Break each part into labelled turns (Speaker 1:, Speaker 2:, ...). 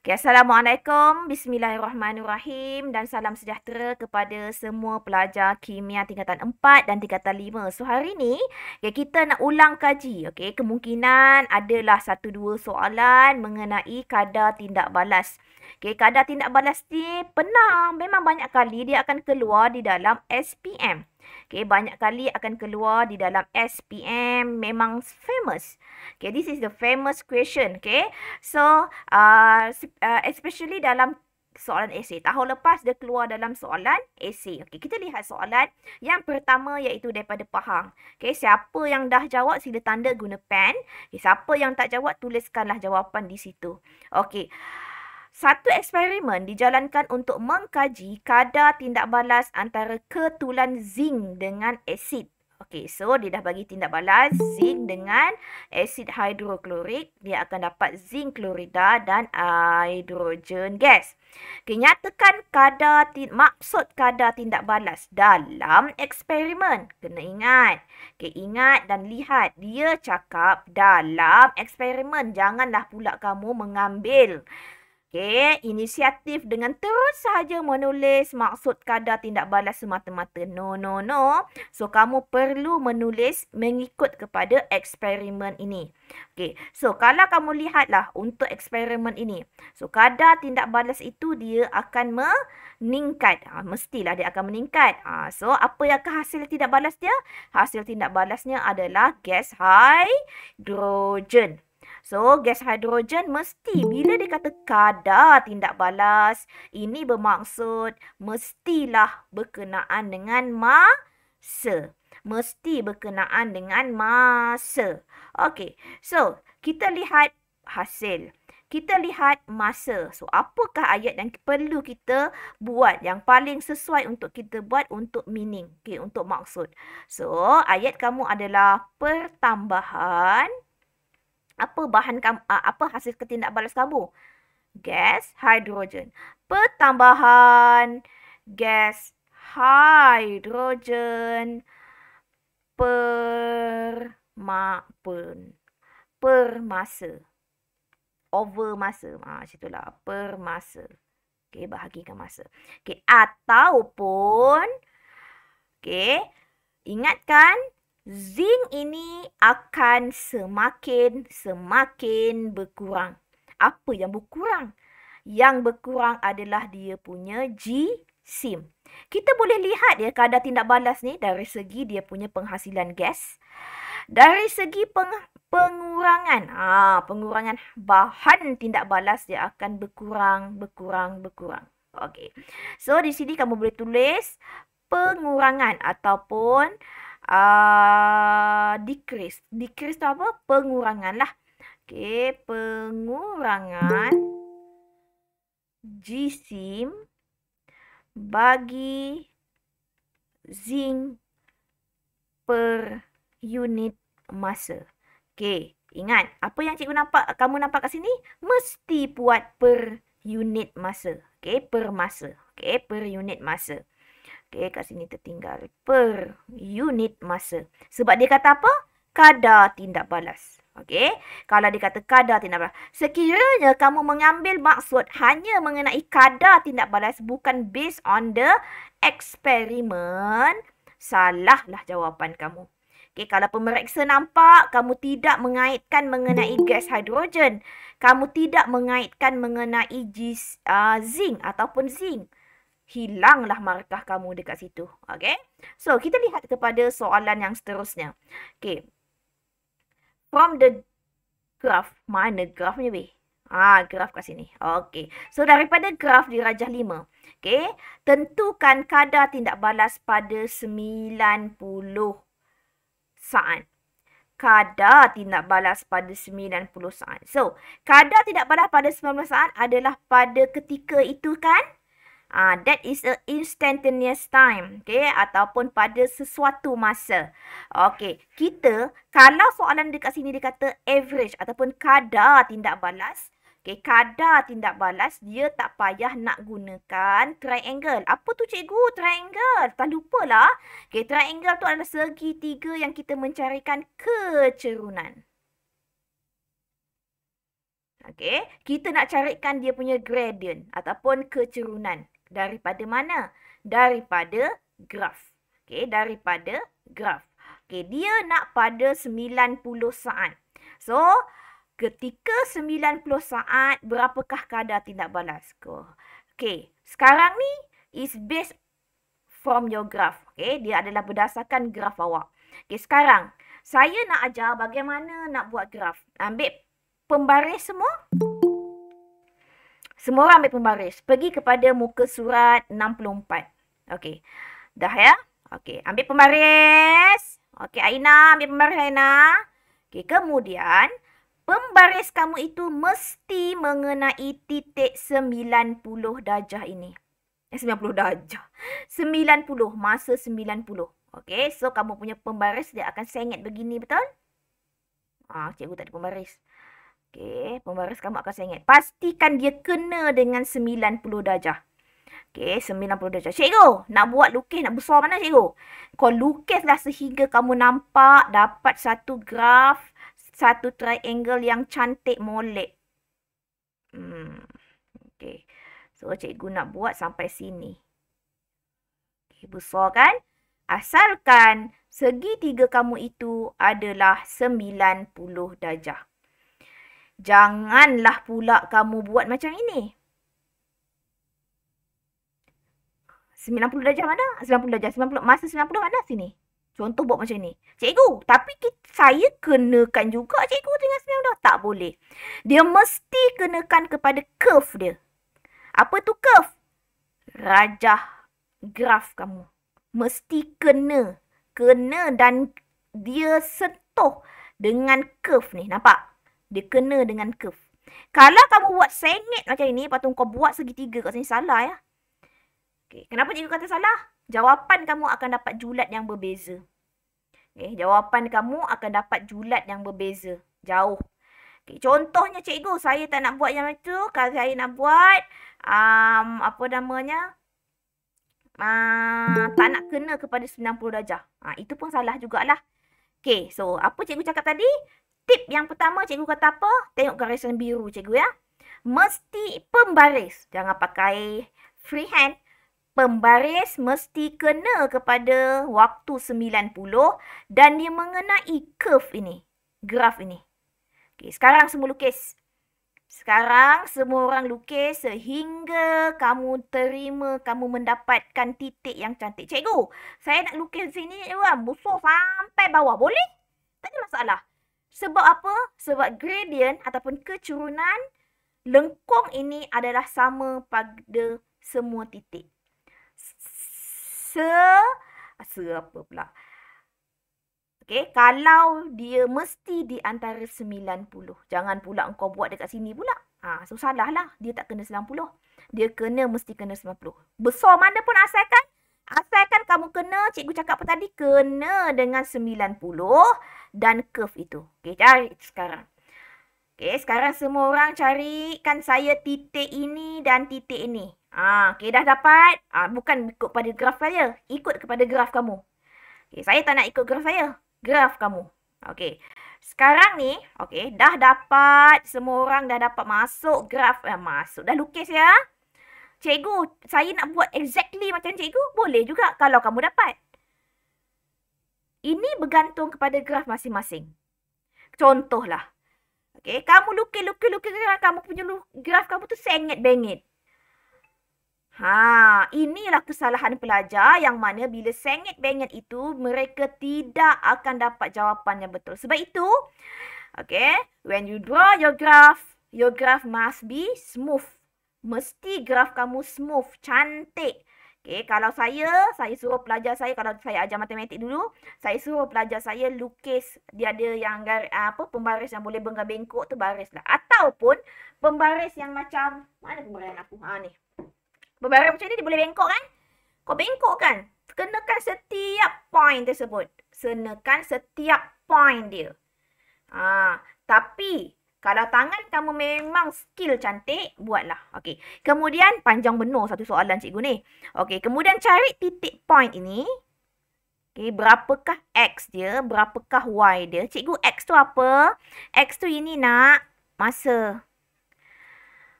Speaker 1: Okay, Assalamualaikum, Bismillahirrahmanirrahim dan salam sejahtera kepada semua pelajar kimia tingkatan 4 dan tingkatan 5. So hari ini okay, ya, kita nak ulang kaji. Okay, kemungkinan adalah satu dua soalan mengenai kadar tindak balas. Okay, kadar tindak balas ni pernah memang banyak kali dia akan keluar di dalam SPM. Okay, banyak kali akan keluar di dalam SPM memang famous. Okay, this is the famous question. Okay, so uh, uh especially dalam soalan esay. Tahun lepas dia keluar dalam soalan esay. Okay, kita lihat soalan yang pertama iaitu daripada Pahang. Okay, siapa yang dah jawab sila tanda guna pen. Okay, siapa yang tak jawab tuliskanlah jawapan di situ. Okay. Satu eksperimen dijalankan untuk mengkaji kadar tindak balas antara ketulan zinc dengan asid. Okey, so dia dah bagi tindak balas zinc dengan asid hidroklorik. Dia akan dapat zinc klorida dan hidrogen gas. Kenyatakan kadar ti- maksud kadar tindak balas dalam eksperimen. Kena ingat. Okay, ingat dan lihat. Dia cakap dalam eksperimen. Janganlah pula kamu mengambil Okey, inisiatif dengan terus sahaja menulis maksud kadar tindak balas semata-mata. No, no, no. So, kamu perlu menulis mengikut kepada eksperimen ini. Okey, so kalau kamu lihatlah untuk eksperimen ini. So, kadar tindak balas itu dia akan meningkat. Ha, mestilah dia akan meningkat. Ha, so, apa yang hasil tindak balas dia? Hasil tindak balasnya adalah gas hidrogen. So gas hidrogen mesti bila dia kata kadar tindak balas ini bermaksud mestilah berkenaan dengan masa. Mesti berkenaan dengan masa. okey so kita lihat hasil. Kita lihat masa. So, apakah ayat yang perlu kita buat yang paling sesuai untuk kita buat untuk meaning. Okay, untuk maksud. So, ayat kamu adalah pertambahan apa bahan uh, apa hasil ketindak balas kamu? Gas hidrogen. Pertambahan gas hidrogen per ma pun per masa over masa ha, ah, macam itulah per masa okey bahagikan masa okey ataupun okey ingatkan zinc ini akan semakin semakin berkurang. Apa yang berkurang? Yang berkurang adalah dia punya G sim. Kita boleh lihat ya kadar tindak balas ni dari segi dia punya penghasilan gas. Dari segi peng, pengurangan, ha, pengurangan bahan tindak balas dia akan berkurang, berkurang, berkurang. Okey. So di sini kamu boleh tulis pengurangan ataupun Ah, decrease. Decrease tu apa? Pengurangan lah. Okay, pengurangan jisim bagi zinc per unit masa. Okay, ingat. Apa yang cikgu nampak, kamu nampak kat sini? Mesti buat per unit masa. Okay, per masa. Okay, per unit masa. Okay, kat sini tertinggal. Per unit masa. Sebab dia kata apa? Kadar tindak balas. Okay. Kalau dia kata kadar tindak balas. Sekiranya kamu mengambil maksud hanya mengenai kadar tindak balas bukan based on the eksperimen, salahlah jawapan kamu. Okay, kalau pemeriksa nampak kamu tidak mengaitkan mengenai gas hidrogen, kamu tidak mengaitkan mengenai uh, zinc ataupun zinc hilanglah markah kamu dekat situ. Okay? So, kita lihat kepada soalan yang seterusnya. Okay. From the graph, mana grafnya weh? Ah, ha, graf kat sini. Okay. So, daripada graf di Rajah 5. Okay. Tentukan kadar tindak balas pada 90 saat. Kadar tindak balas pada 90 saat. So, kadar tindak balas pada 90 saat adalah pada ketika itu kan? Ah, uh, that is a instantaneous time, okay? Ataupun pada sesuatu masa. Okay, kita kalau soalan dekat sini dikata average ataupun kadar tindak balas. Okay, kadar tindak balas dia tak payah nak gunakan triangle. Apa tu cikgu triangle? Tak lupalah. Okay, triangle tu adalah segi tiga yang kita mencarikan kecerunan. Okay, kita nak carikan dia punya gradient ataupun kecerunan daripada mana? Daripada graf. Okey, daripada graf. Okey, dia nak pada 90 saat. So, ketika 90 saat, berapakah kadar tindak balas? Okey, sekarang ni is based from your graf. Okey, dia adalah berdasarkan graf awak. Okey, sekarang saya nak ajar bagaimana nak buat graf. Ambil pembaris semua. semua. Semua orang ambil pembaris. Pergi kepada muka surat 64. Okey. Dah ya? Okey. Ambil pembaris. Okey. Aina. Ambil pembaris Aina. Okey. Kemudian. Pembaris kamu itu mesti mengenai titik 90 darjah ini. Eh, 90 darjah. 90. Masa 90. Okey. So, kamu punya pembaris dia akan sengit begini. Betul? Ah, cikgu tak ada pembaris. Okey, pembaris kamu akan saya ingat. Pastikan dia kena dengan 90 darjah. Okey, 90 darjah. Cikgu, nak buat lukis nak besar mana cikgu? Kau lukislah sehingga kamu nampak dapat satu graf, satu triangle yang cantik molek. Hmm. Okey. So, cikgu nak buat sampai sini. Okey, besar kan? Asalkan segitiga kamu itu adalah 90 darjah. Janganlah pula kamu buat macam ini. 90 darjah mana? 90 darjah. 90, masa 90 mana sini? Contoh buat macam ni. Cikgu, tapi kita, saya kenakan juga cikgu dengan 90. Tak boleh. Dia mesti kenakan kepada curve dia. Apa tu curve? Rajah graf kamu. Mesti kena. Kena dan dia sentuh dengan curve ni. Nampak? Dia kena dengan curve. Kalau kamu buat sengit macam ini, lepas tu kau buat segitiga kat sini, salah ya. Okay. Kenapa cikgu kata salah? Jawapan kamu akan dapat julat yang berbeza. Okay. Jawapan kamu akan dapat julat yang berbeza. Jauh. Okay. Contohnya cikgu, saya tak nak buat yang itu. Kalau saya nak buat, um, apa namanya? Uh, tak nak kena kepada 90 darjah. Uh, itu pun salah jugalah. Okay, so apa cikgu cakap tadi? Tip yang pertama cikgu kata apa? Tengok garisan biru cikgu ya. Mesti pembaris. Jangan pakai freehand. Pembaris mesti kena kepada waktu 90 dan dia mengenai curve ini. Graf ini. Okay, sekarang semua lukis. Sekarang semua orang lukis sehingga kamu terima, kamu mendapatkan titik yang cantik. Cikgu, saya nak lukis sini, cikgu, musuh kan? sampai bawah. Boleh? Tak ada masalah. Sebab apa? Sebab gradient ataupun kecurunan lengkung ini adalah sama pada semua titik. Se se apa pula? Okey, kalau dia mesti di antara 90. Jangan pula engkau buat dekat sini pula. Ha, so salah lah. Dia tak kena 90. Dia kena mesti kena 90. Besar mana pun asalkan. Asalkan kamu kena, cikgu cakap apa tadi, kena dengan 90 dan curve itu. Okey, cari sekarang. Okey, sekarang semua orang carikan saya titik ini dan titik ini. Ah, okey dah dapat. Ah, bukan ikut pada graf saya, ikut kepada graf kamu. Okey, saya tak nak ikut graf saya, graf kamu. Okey. Sekarang ni, okey, dah dapat semua orang dah dapat masuk graf eh, masuk. Dah lukis ya. Cikgu, saya nak buat exactly macam cikgu. Boleh juga kalau kamu dapat. Ini bergantung kepada graf masing-masing. Contohlah. Okay, kamu lukis, lukis, lukis. Kamu punya graf kamu tu sengit-bengit. Ha, inilah kesalahan pelajar yang mana bila sengit-bengit itu, mereka tidak akan dapat jawapan yang betul. Sebab itu, okay, when you draw your graph, your graph must be smooth. Mesti graf kamu smooth, cantik. Okay, kalau saya, saya suruh pelajar saya kalau saya ajar matematik dulu, saya suruh pelajar saya lukis dia ada yang apa pembaris yang boleh bengkak bengkok tu baris lah, ataupun pembaris yang macam mana pembaris aku? Ha ni. Pembaris macam ni dia boleh bengkok kan? Kau bengkok kan? Kenakan setiap point tersebut. Senakan setiap point dia. Ha, tapi kalau tangan kamu memang skill cantik, buatlah. Okey. Kemudian panjang benar satu soalan cikgu ni. Okey, kemudian cari titik point ini. Okey, berapakah x dia? Berapakah y dia? Cikgu x tu apa? X tu ini nak masa.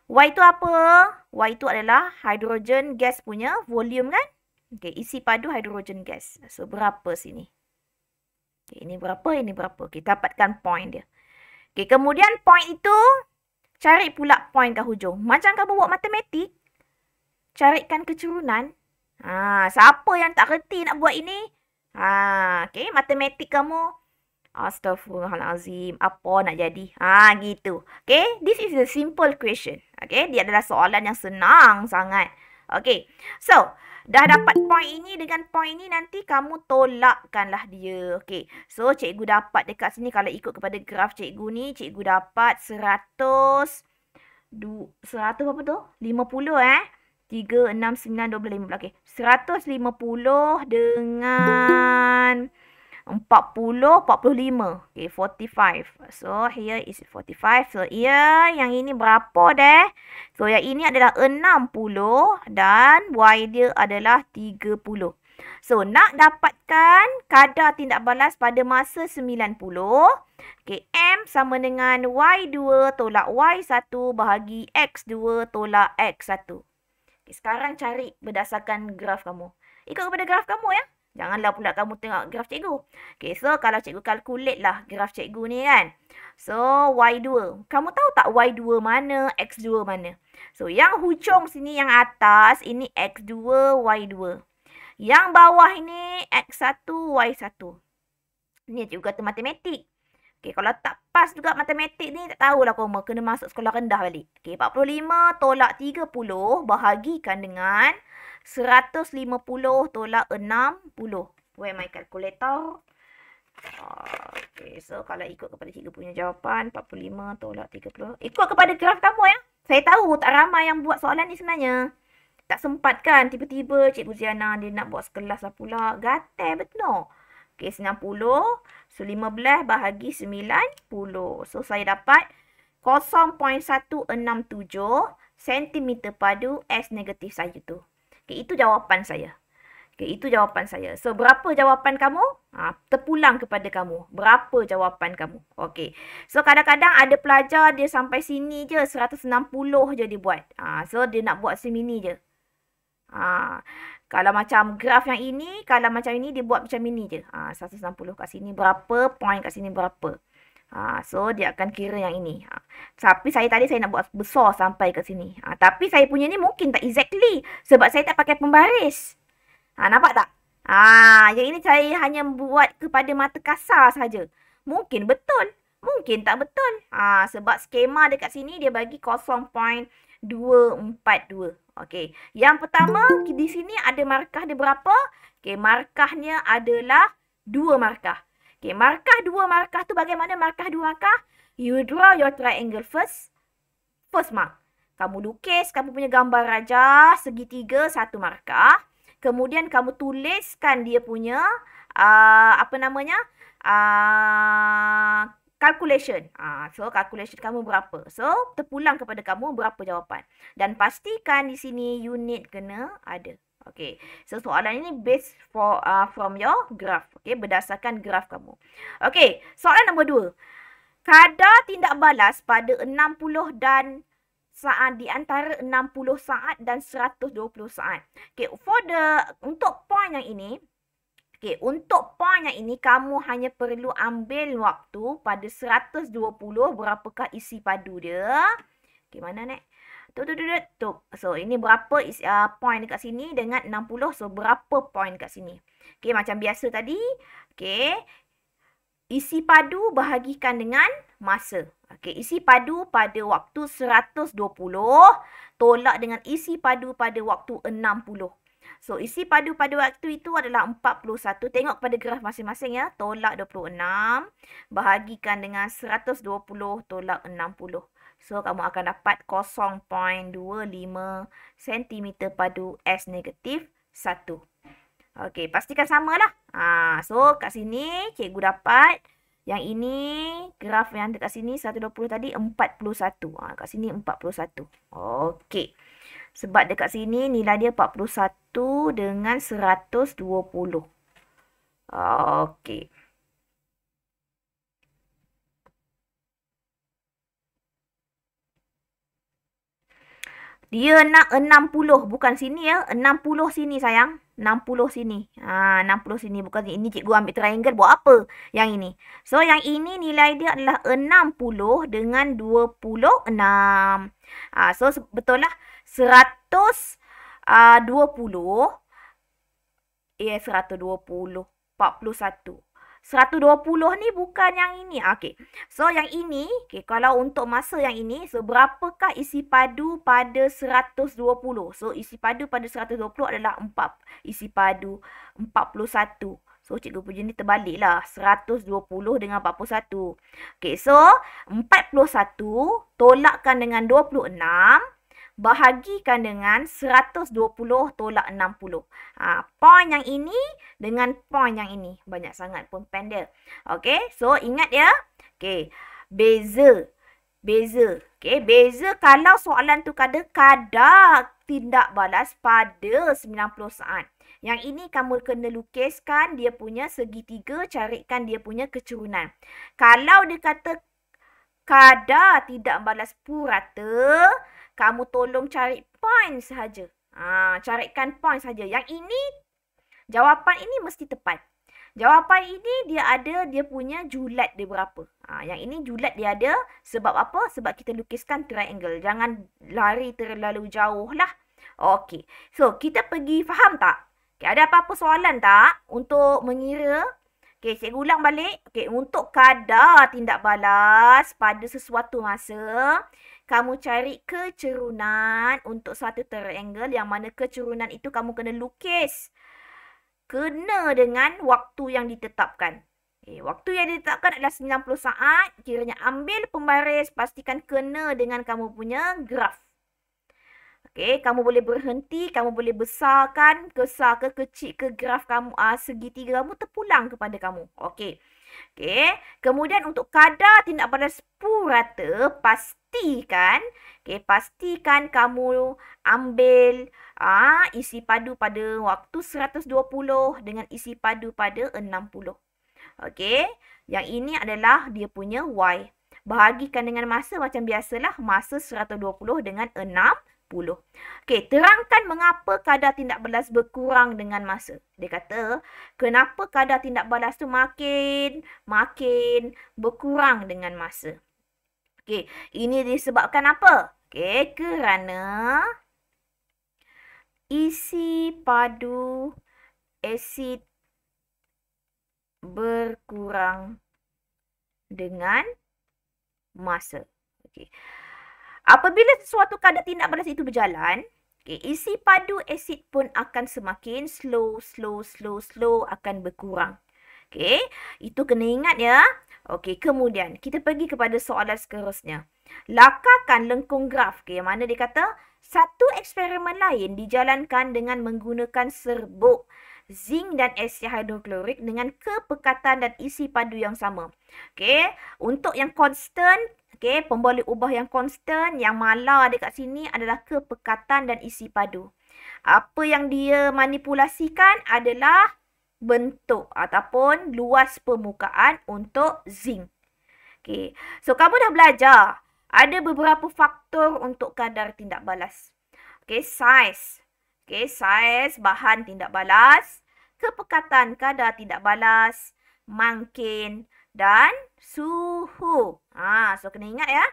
Speaker 1: Y tu apa? Y tu adalah hidrogen gas punya volume kan? Okey, isi padu hidrogen gas. So berapa sini? Okey, ini berapa? Ini berapa? Kita okay, dapatkan point dia. Okey, kemudian point itu, cari pula point ke hujung. Macam kamu buat matematik, carikan kecerunan. Ha, siapa yang tak reti nak buat ini? Ha, okey, matematik kamu. Astaghfirullahalazim, apa nak jadi? Ha, gitu. Okey, this is a simple question. Okey, dia adalah soalan yang senang sangat. Okey, so dah dapat point ini dengan point ini nanti kamu tolakkanlah dia. Okey. So cikgu dapat dekat sini kalau ikut kepada graf cikgu ni, cikgu dapat 100 100 apa tu? 50 eh. 3 6 9 12 15. Okey. 150 dengan 40, 45. Okay, 45. So, here is 45. So, ia ya, yang ini berapa deh? So, yang ini adalah 60 dan Y dia adalah 30. So, nak dapatkan kadar tindak balas pada masa 90. Okay, M sama dengan Y2 tolak Y1 bahagi X2 tolak X1. Okay, sekarang cari berdasarkan graf kamu. Ikut kepada graf kamu ya. Janganlah pula kamu tengok graf cikgu. Okay, so kalau cikgu calculate lah graf cikgu ni kan. So, Y2. Kamu tahu tak Y2 mana, X2 mana? So, yang hujung sini yang atas, ini X2, Y2. Yang bawah ini X1, Y1. Ini cikgu kata matematik. Okay, kalau tak pas juga matematik ni, tak tahulah koma. Kena masuk sekolah rendah balik. Okay, 45 tolak 30 bahagikan dengan 0.5. 150 tolak 60. Where my calculator? Okay, so kalau ikut kepada cikgu punya jawapan, 45 tolak 30. Ikut kepada graf kamu ya. Saya tahu tak ramai yang buat soalan ni sebenarnya. Tak sempat kan, tiba-tiba cikgu Ziana dia nak buat sekelas lah pula. Gatai betul. Okay, 90. So, 15 bahagi 90. So, saya dapat 0.167 sentimeter padu S negatif saja tu. Okay, itu jawapan saya. Okay, itu jawapan saya. So, berapa jawapan kamu? Ha, terpulang kepada kamu. Berapa jawapan kamu? Okay. So, kadang-kadang ada pelajar dia sampai sini je. 160 je dia buat. Ha, so, dia nak buat semini je. Ha, kalau macam graf yang ini, kalau macam ini, dia buat macam ini je. Ha, 160 kat sini berapa, point kat sini berapa. Ha, so dia akan kira yang ini. Ha, tapi saya tadi saya nak buat besar sampai ke sini. Ha, tapi saya punya ni mungkin tak exactly. Sebab saya tak pakai pembaris. Ha, nampak tak? Ha, yang ini saya hanya buat kepada mata kasar saja. Mungkin betul. Mungkin tak betul. Ha, sebab skema dekat sini dia bagi 0.242. Okay. Yang pertama di sini ada markah dia berapa? Okay, markahnya adalah dua markah. Okay, markah dua markah tu bagaimana markah dua markah? You draw your triangle first. First mark. Kamu lukis, kamu punya gambar raja, segitiga, satu markah. Kemudian kamu tuliskan dia punya, uh, apa namanya, uh, calculation. Uh, so, calculation kamu berapa. So, terpulang kepada kamu berapa jawapan. Dan pastikan di sini unit kena ada. Okay. So, soalan ini based for uh, from your graph. Okay. Berdasarkan graf kamu. Okay. Soalan nombor dua. Kadar tindak balas pada 60 dan saat di antara 60 saat dan 120 saat. Okay. For the, untuk point yang ini. Okay, untuk point yang ini, kamu hanya perlu ambil waktu pada 120 berapakah isi padu dia. Okay, mana, nak? tu tu tu tu tu. So ini berapa is, uh, point dekat sini dengan 60. So berapa point dekat sini. Okay macam biasa tadi. Okay. Isi padu bahagikan dengan masa. Okay isi padu pada waktu 120. Tolak dengan isi padu pada waktu 60. So isi padu pada waktu itu adalah 41. Tengok pada graf masing-masing ya. Tolak 26. Bahagikan dengan 120. Tolak 60. So kamu akan dapat 0.25 cm padu S negatif 1. Okey, pastikan samalah. Ha, so kat sini cikgu dapat yang ini graf yang dekat sini 120 tadi 41. Ha, kat sini 41. Okey. Sebab dekat sini nilai dia 41 dengan 120. Okey. Dia nak 60 bukan sini ya. 60 sini sayang. 60 sini. Ha 60 sini bukan sini. Ini cikgu ambil triangle buat apa? Yang ini. So yang ini nilai dia adalah 60 dengan 26. Ha so betul lah 100 ah uh, 20 ya yeah, 120 41. 120 ni bukan yang ini. Okey. So yang ini, okay, kalau untuk masa yang ini, so berapakah isi padu pada 120? So isi padu pada 120 adalah 4. Isi padu 41. So cikgu pun jenis terbaliklah. 120 dengan 41. Okey. So 41 tolakkan dengan 26. 26 bahagikan dengan 120 tolak 60. Ha, point yang ini dengan point yang ini. Banyak sangat pun pen dia. Okay, so ingat ya. Okay, beza. Beza. Okay, beza kalau soalan tu kadar kadar tindak balas pada 90 saat. Yang ini kamu kena lukiskan dia punya segitiga carikan dia punya kecerunan. Kalau dia kata kadar tidak balas purata, kamu tolong cari point sahaja. Ha, carikan point sahaja. Yang ini, jawapan ini mesti tepat. Jawapan ini dia ada, dia punya julat dia berapa. Ha, yang ini julat dia ada sebab apa? Sebab kita lukiskan triangle. Jangan lari terlalu jauh lah. Okey. So, kita pergi faham tak? Okay, ada apa-apa soalan tak untuk mengira? Okey, saya ulang balik. Okey, untuk kadar tindak balas pada sesuatu masa, kamu cari kecerunan untuk satu triangle yang mana kecerunan itu kamu kena lukis kena dengan waktu yang ditetapkan. Okay, eh, waktu yang ditetapkan adalah 90 saat. Kiranya ambil pembaris, pastikan kena dengan kamu punya graf. Okay, kamu boleh berhenti, kamu boleh besarkan, besar ke kecil ke graf kamu, uh, segitiga kamu terpulang kepada kamu. Okay. Okay. Kemudian untuk kadar tindak balas pura rata, pasti pastikan, okay, pastikan kamu ambil ah isi padu pada waktu 120 dengan isi padu pada 60. Okey, yang ini adalah dia punya Y. Bahagikan dengan masa macam biasalah masa 120 dengan 60. Okey, terangkan mengapa kadar tindak balas berkurang dengan masa. Dia kata, kenapa kadar tindak balas tu makin makin berkurang dengan masa. Okey, ini disebabkan apa? Okey, kerana isi padu asid berkurang dengan masa. Okey. Apabila sesuatu kadar tindak balas itu berjalan, okay, isi padu asid pun akan semakin slow, slow, slow, slow akan berkurang. Okay, itu kena ingat ya. Okey, kemudian kita pergi kepada soalan seterusnya. Lakarkan lengkung graf. Okay, mana dia kata satu eksperimen lain dijalankan dengan menggunakan serbuk zinc dan asid hidroklorik dengan kepekatan dan isi padu yang sama. Okey, untuk yang constant okey, pembalik ubah yang constant, yang malar dekat sini adalah kepekatan dan isi padu. Apa yang dia manipulasikan adalah bentuk ataupun luas permukaan untuk zinc. Okey. So kamu dah belajar ada beberapa faktor untuk kadar tindak balas. Okey, size. Okey, size bahan tindak balas, kepekatan kadar tindak balas, mangkin dan suhu. Ha, so kena ingat ya.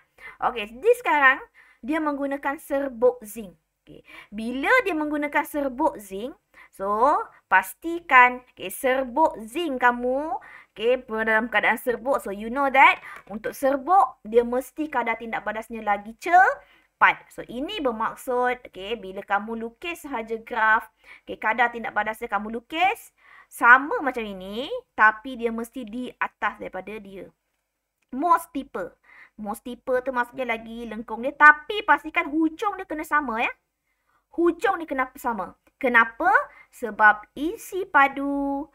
Speaker 1: Okey, jadi sekarang dia menggunakan serbuk zinc. Okey. Bila dia menggunakan serbuk zinc So, pastikan okay, serbuk zinc kamu okay, berada dalam keadaan serbuk. So, you know that untuk serbuk, dia mesti kadar tindak padasnya lagi cepat. So, ini bermaksud okay, bila kamu lukis sahaja graf, okay, kadar tindak padasnya kamu lukis sama macam ini tapi dia mesti di atas daripada dia. Most people. Most people tu maksudnya lagi lengkung dia tapi pastikan hujung dia kena sama ya. Hujung dia kena sama. Kenapa? Sebab isi padu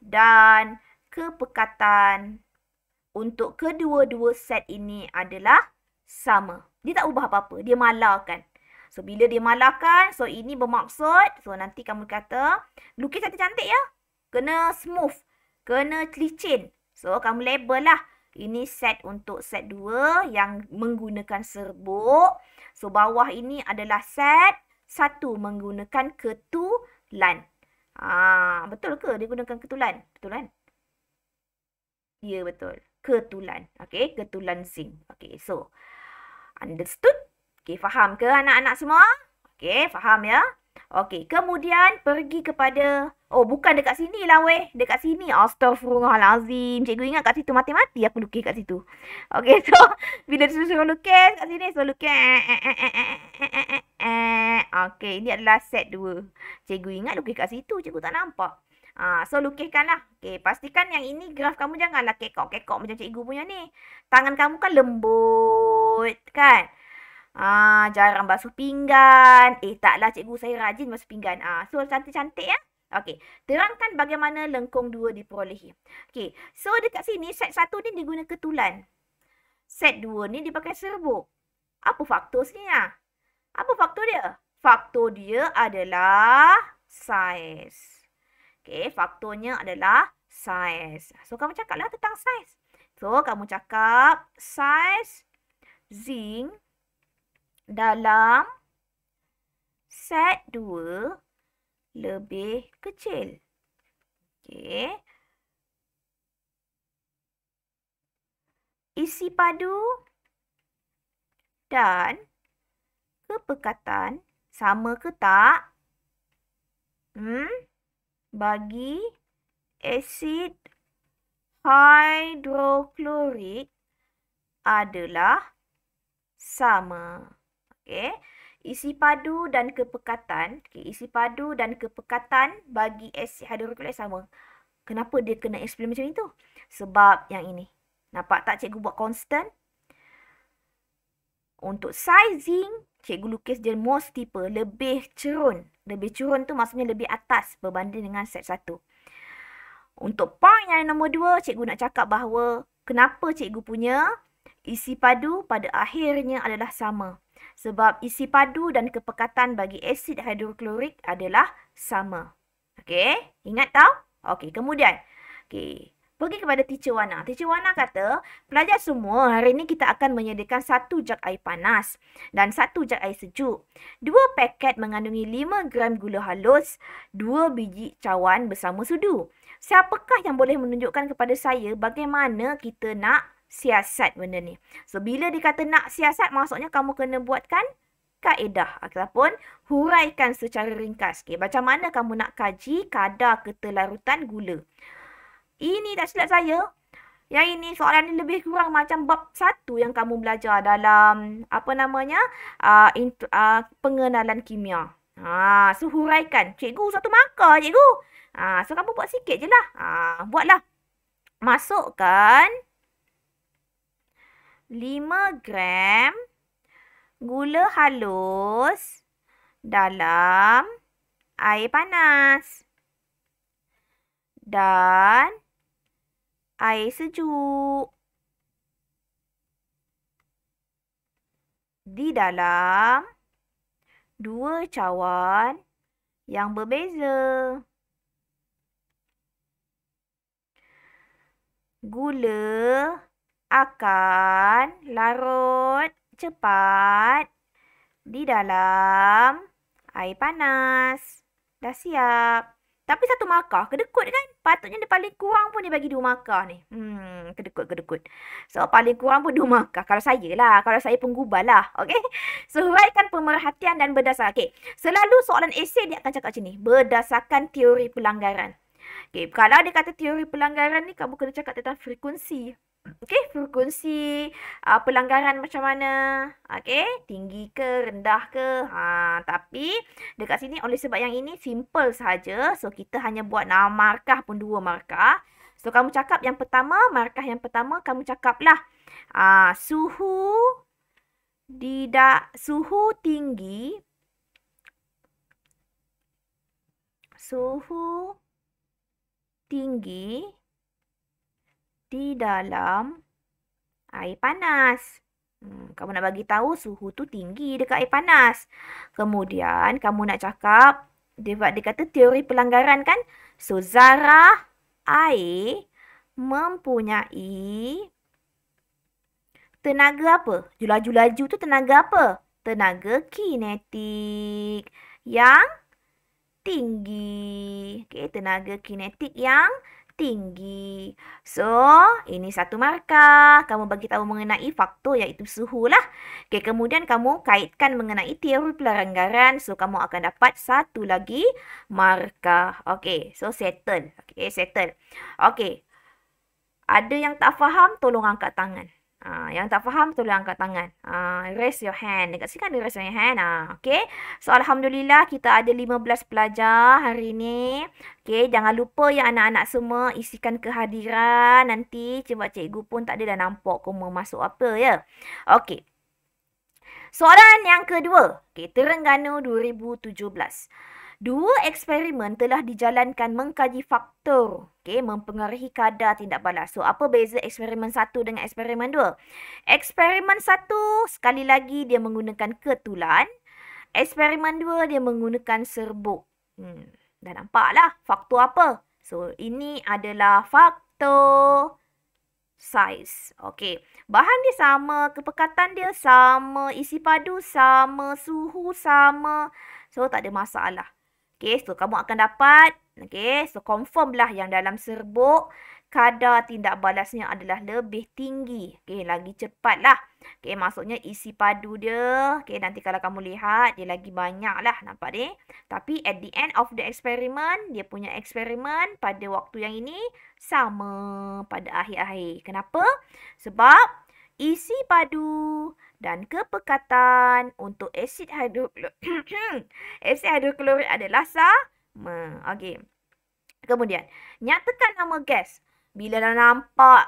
Speaker 1: dan kepekatan untuk kedua-dua set ini adalah sama. Dia tak ubah apa-apa. Dia malarkan. So, bila dia malarkan, so ini bermaksud, so nanti kamu kata, lukis cantik-cantik ya. Kena smooth. Kena licin. So, kamu label lah. Ini set untuk set 2 yang menggunakan serbuk. So, bawah ini adalah set satu menggunakan ketulan. Ha, betul ke dia gunakan ketulan? Betul kan? Ya, betul. Ketulan. Okey, ketulan sing. Okey, so understood? Okey, faham ke anak-anak semua? Okey, faham ya? Okey, kemudian pergi kepada Oh, bukan dekat sini lah weh. Dekat sini. Astaghfirullahalazim. Cikgu ingat kat situ mati-mati aku lukis kat situ. Okey, so bila dia suruh lukis kat sini, suruh lukis. Okey, ini adalah set dua. Cikgu ingat lukis kat situ. Cikgu tak nampak. Ah, uh, so lukiskanlah. Okey, pastikan yang ini graf kamu janganlah kekok-kekok macam cikgu punya ni. Tangan kamu kan lembut, kan? Ah, jarang basuh pinggan. Eh, taklah cikgu saya rajin basuh pinggan. Ah, so cantik-cantik ya. Okey, terangkan bagaimana lengkung dua diperolehi. Okey, so dekat sini set satu ni diguna ketulan. Set dua ni dipakai serbuk. Apa faktor sebenarnya? Ah? Apa faktor dia? Faktor dia adalah saiz. Okey, faktornya adalah saiz. So, kamu cakaplah tentang saiz. So, kamu cakap saiz zinc dalam set 2 lebih kecil. Okey. Isi padu dan kepekatan sama ke tak? Hmm? Bagi asid hidroklorik adalah sama. Okey. Isi padu dan kepekatan. Okay. Isi padu dan kepekatan bagi asid hidrokulik sama. Kenapa dia kena explain macam itu? Sebab yang ini. Nampak tak cikgu buat constant? Untuk sizing, cikgu lukis dia more steeper. Lebih cerun. Lebih cerun tu maksudnya lebih atas berbanding dengan set satu. Untuk point yang nombor dua, cikgu nak cakap bahawa kenapa cikgu punya isi padu pada akhirnya adalah sama sebab isi padu dan kepekatan bagi asid hidroklorik adalah sama. Okey, ingat tau? Okey, kemudian. Okey, pergi kepada teacher Wana. Teacher Wana kata, pelajar semua hari ini kita akan menyediakan satu jug air panas dan satu jug air sejuk. Dua paket mengandungi 5 gram gula halus, dua biji cawan bersama sudu. Siapakah yang boleh menunjukkan kepada saya bagaimana kita nak siasat benda ni. So, bila dia kata nak siasat, maksudnya kamu kena buatkan kaedah ataupun huraikan secara ringkas. Okay, macam mana kamu nak kaji kadar ketelarutan gula? Ini tak silap saya. Yang ini soalan ni lebih kurang macam bab satu yang kamu belajar dalam apa namanya uh, int- uh, pengenalan kimia. Ha, so, huraikan. Cikgu, satu markah cikgu. Ha, so, kamu buat sikit je lah. Ha, buatlah. Masukkan 5 gram gula halus dalam air panas dan air sejuk di dalam dua cawan yang berbeza. Gula akan larut cepat di dalam air panas. Dah siap. Tapi satu markah kedekut kan? Patutnya dia paling kurang pun dia bagi dua markah ni. Hmm, kedekut, kedekut. So, paling kurang pun dua markah. Kalau saya lah. Kalau saya pun gubal lah. Okay? So, huraikan pemerhatian dan berdasarkan. Okay. Selalu soalan esay dia akan cakap macam ni. Berdasarkan teori pelanggaran. Okay. Kalau dia kata teori pelanggaran ni, kamu kena cakap tentang frekuensi. Okey, frekuensi uh, pelanggaran macam mana? Okey, tinggi ke rendah ke? Ha, tapi dekat sini oleh sebab yang ini simple saja. So kita hanya buat nama markah pun dua markah. So kamu cakap yang pertama, markah yang pertama kamu cakaplah. Ah, suhu di suhu tinggi suhu tinggi di dalam air panas. Hmm, kamu nak bagi tahu suhu tu tinggi dekat air panas. Kemudian kamu nak cakap dia dia kata teori pelanggaran kan? So zarah air mempunyai tenaga apa? Jula-julaju tu tenaga apa? Tenaga kinetik yang tinggi. Okey, tenaga kinetik yang tinggi tinggi. So, ini satu markah. Kamu bagi tahu mengenai faktor iaitu suhu lah. Okay, kemudian kamu kaitkan mengenai teori pelanggaran. So, kamu akan dapat satu lagi markah. Okay, so settle. Okay, settle. Okay. Ada yang tak faham, tolong angkat tangan. Ha, yang tak faham, tolong angkat tangan. Ha, raise your hand. Dekat sini kan ada raise your hand. Ha, okay. So, Alhamdulillah, kita ada 15 pelajar hari ni. Okay, jangan lupa ya anak-anak semua isikan kehadiran. Nanti cuba cikgu pun tak ada dah nampak kau masuk apa ya. Okay. Soalan yang kedua. Okay, Terengganu 2017. Dua eksperimen telah dijalankan mengkaji faktor okay, mempengaruhi kadar tindak balas. So, apa beza eksperimen satu dengan eksperimen dua? Eksperimen satu, sekali lagi dia menggunakan ketulan. Eksperimen dua, dia menggunakan serbuk. Hmm, dah nampaklah faktor apa. So, ini adalah faktor size. Okay. Bahan dia sama, kepekatan dia sama, isi padu sama, suhu sama. So, tak ada masalah. Okay, so kamu akan dapat. Okay, so confirm lah yang dalam serbuk kadar tindak balasnya adalah lebih tinggi. Okay, lagi cepat lah. Okay, maksudnya isi padu dia. Okay, nanti kalau kamu lihat dia lagi banyak lah. Nampak ni? Tapi at the end of the experiment, dia punya eksperimen pada waktu yang ini sama pada akhir-akhir. Kenapa? Sebab isi padu dan kepekatan untuk asid hidroklorik. asid hidroklorik adalah sama. Okey. Kemudian, nyatakan nama gas. Bila dah nampak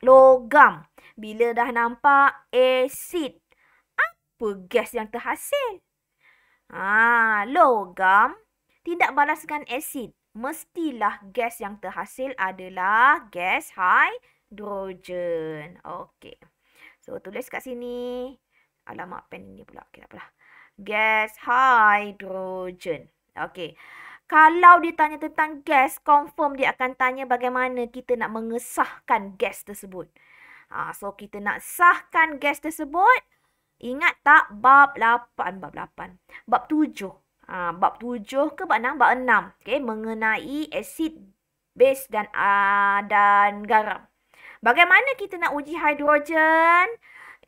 Speaker 1: logam, bila dah nampak asid, apa gas yang terhasil? Ha, logam tindak balaskan asid. Mestilah gas yang terhasil adalah gas hidrogen. Okey. So tulis kat sini. Alamak pen ni pula. Okay, takpelah. Gas hydrogen. Okay. Kalau dia tanya tentang gas, confirm dia akan tanya bagaimana kita nak mengesahkan gas tersebut. Ha, so, kita nak sahkan gas tersebut. Ingat tak bab 8? Bab 8. Bab 7. Ha, bab tujuh ke bab enam. Bab 6. Okay, mengenai asid, base dan, uh, dan garam. Bagaimana kita nak uji hidrogen?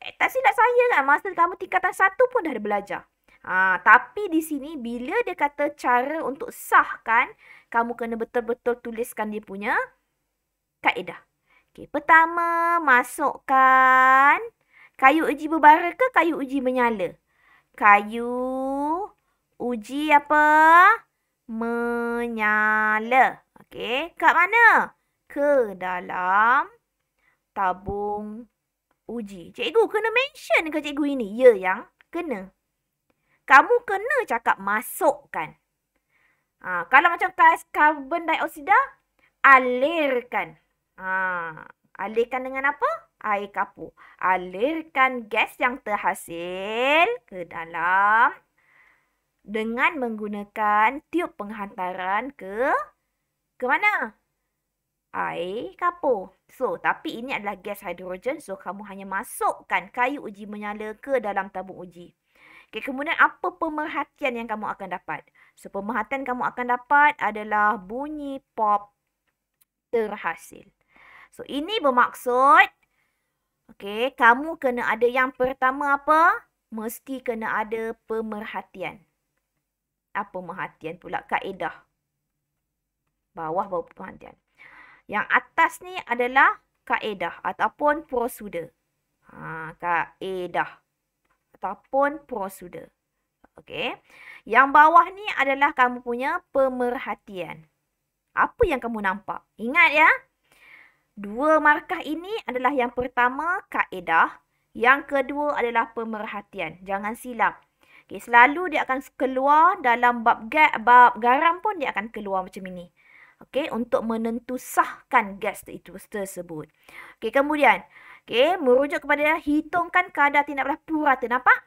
Speaker 1: Eh, tak silap saya kan masa kamu tingkatan satu pun dah ada belajar. Ha, tapi di sini bila dia kata cara untuk sahkan, kamu kena betul-betul tuliskan dia punya kaedah. Okay, pertama, masukkan kayu uji berbara ke kayu uji menyala? Kayu uji apa? Menyala. Okey, kat mana? Ke dalam tabung uji. Cikgu kena mention ke cikgu ini? Ya yang kena. Kamu kena cakap masukkan. Ha, kalau macam gas karbon dioksida, alirkan. Ha, alirkan dengan apa? Air kapur. Alirkan gas yang terhasil ke dalam dengan menggunakan tiub penghantaran ke ke mana? air kapur. So, tapi ini adalah gas hidrogen. So, kamu hanya masukkan kayu uji menyala ke dalam tabung uji. Okay, kemudian apa pemerhatian yang kamu akan dapat? So, pemerhatian kamu akan dapat adalah bunyi pop terhasil. So, ini bermaksud, okay, kamu kena ada yang pertama apa? Mesti kena ada pemerhatian. Apa pemerhatian pula? Kaedah. Bawah bawah pemerhatian. Yang atas ni adalah kaedah ataupun prosuda. Ha, kaedah ataupun prosedur. Okey. Yang bawah ni adalah kamu punya pemerhatian. Apa yang kamu nampak? Ingat ya. Dua markah ini adalah yang pertama kaedah. Yang kedua adalah pemerhatian. Jangan silap. Okay, selalu dia akan keluar dalam bab, bab garam pun dia akan keluar macam ini okey untuk menentu sahkan gas tersebut okey kemudian okey merujuk kepada hitungkan kadar tindak balas purata nampak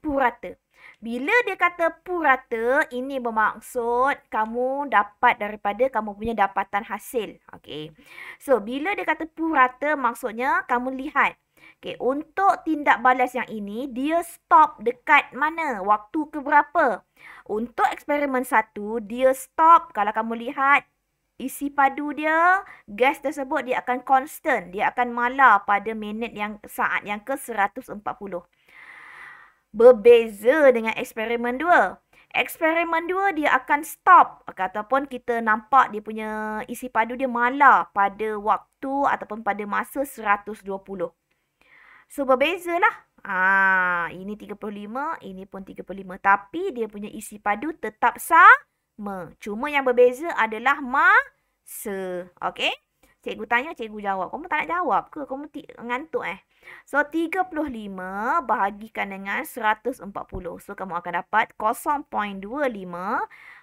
Speaker 1: purata bila dia kata purata, ini bermaksud kamu dapat daripada kamu punya dapatan hasil. Okay. So, bila dia kata purata, maksudnya kamu lihat. Okay, untuk tindak balas yang ini, dia stop dekat mana? Waktu ke berapa? Untuk eksperimen satu, dia stop kalau kamu lihat isi padu dia, gas tersebut dia akan constant. Dia akan malar pada minit yang saat yang ke-140. Berbeza dengan eksperimen dua. Eksperimen dua dia akan stop ataupun kita nampak dia punya isi padu dia malar pada waktu ataupun pada masa 120. So lah. Ah ini 35, ini pun 35 tapi dia punya isi padu tetap sah me. Cuma yang berbeza adalah masa. Okey? Cikgu tanya, cikgu jawab. Kamu tak nak jawab ke? Kamu t- ngantuk eh? So, 35 bahagikan dengan 140. So, kamu akan dapat 0.25.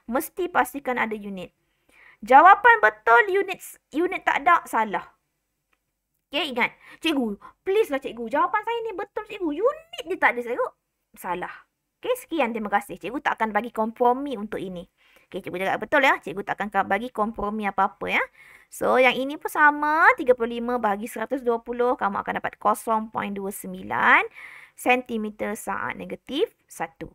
Speaker 1: Mesti pastikan ada unit. Jawapan betul unit unit tak ada, salah. Okay, ingat. Cikgu, please lah cikgu. Jawapan saya ni betul cikgu. Unit dia tak ada, cikgu. Salah. Okay, sekian. Terima kasih. Cikgu tak akan bagi kompromi untuk ini. Okey, cikgu cakap betul ya. Cikgu takkan bagi kompromi apa-apa ya. So, yang ini pun sama. 35 bahagi 120. Kamu akan dapat 0.29 cm saat negatif 1.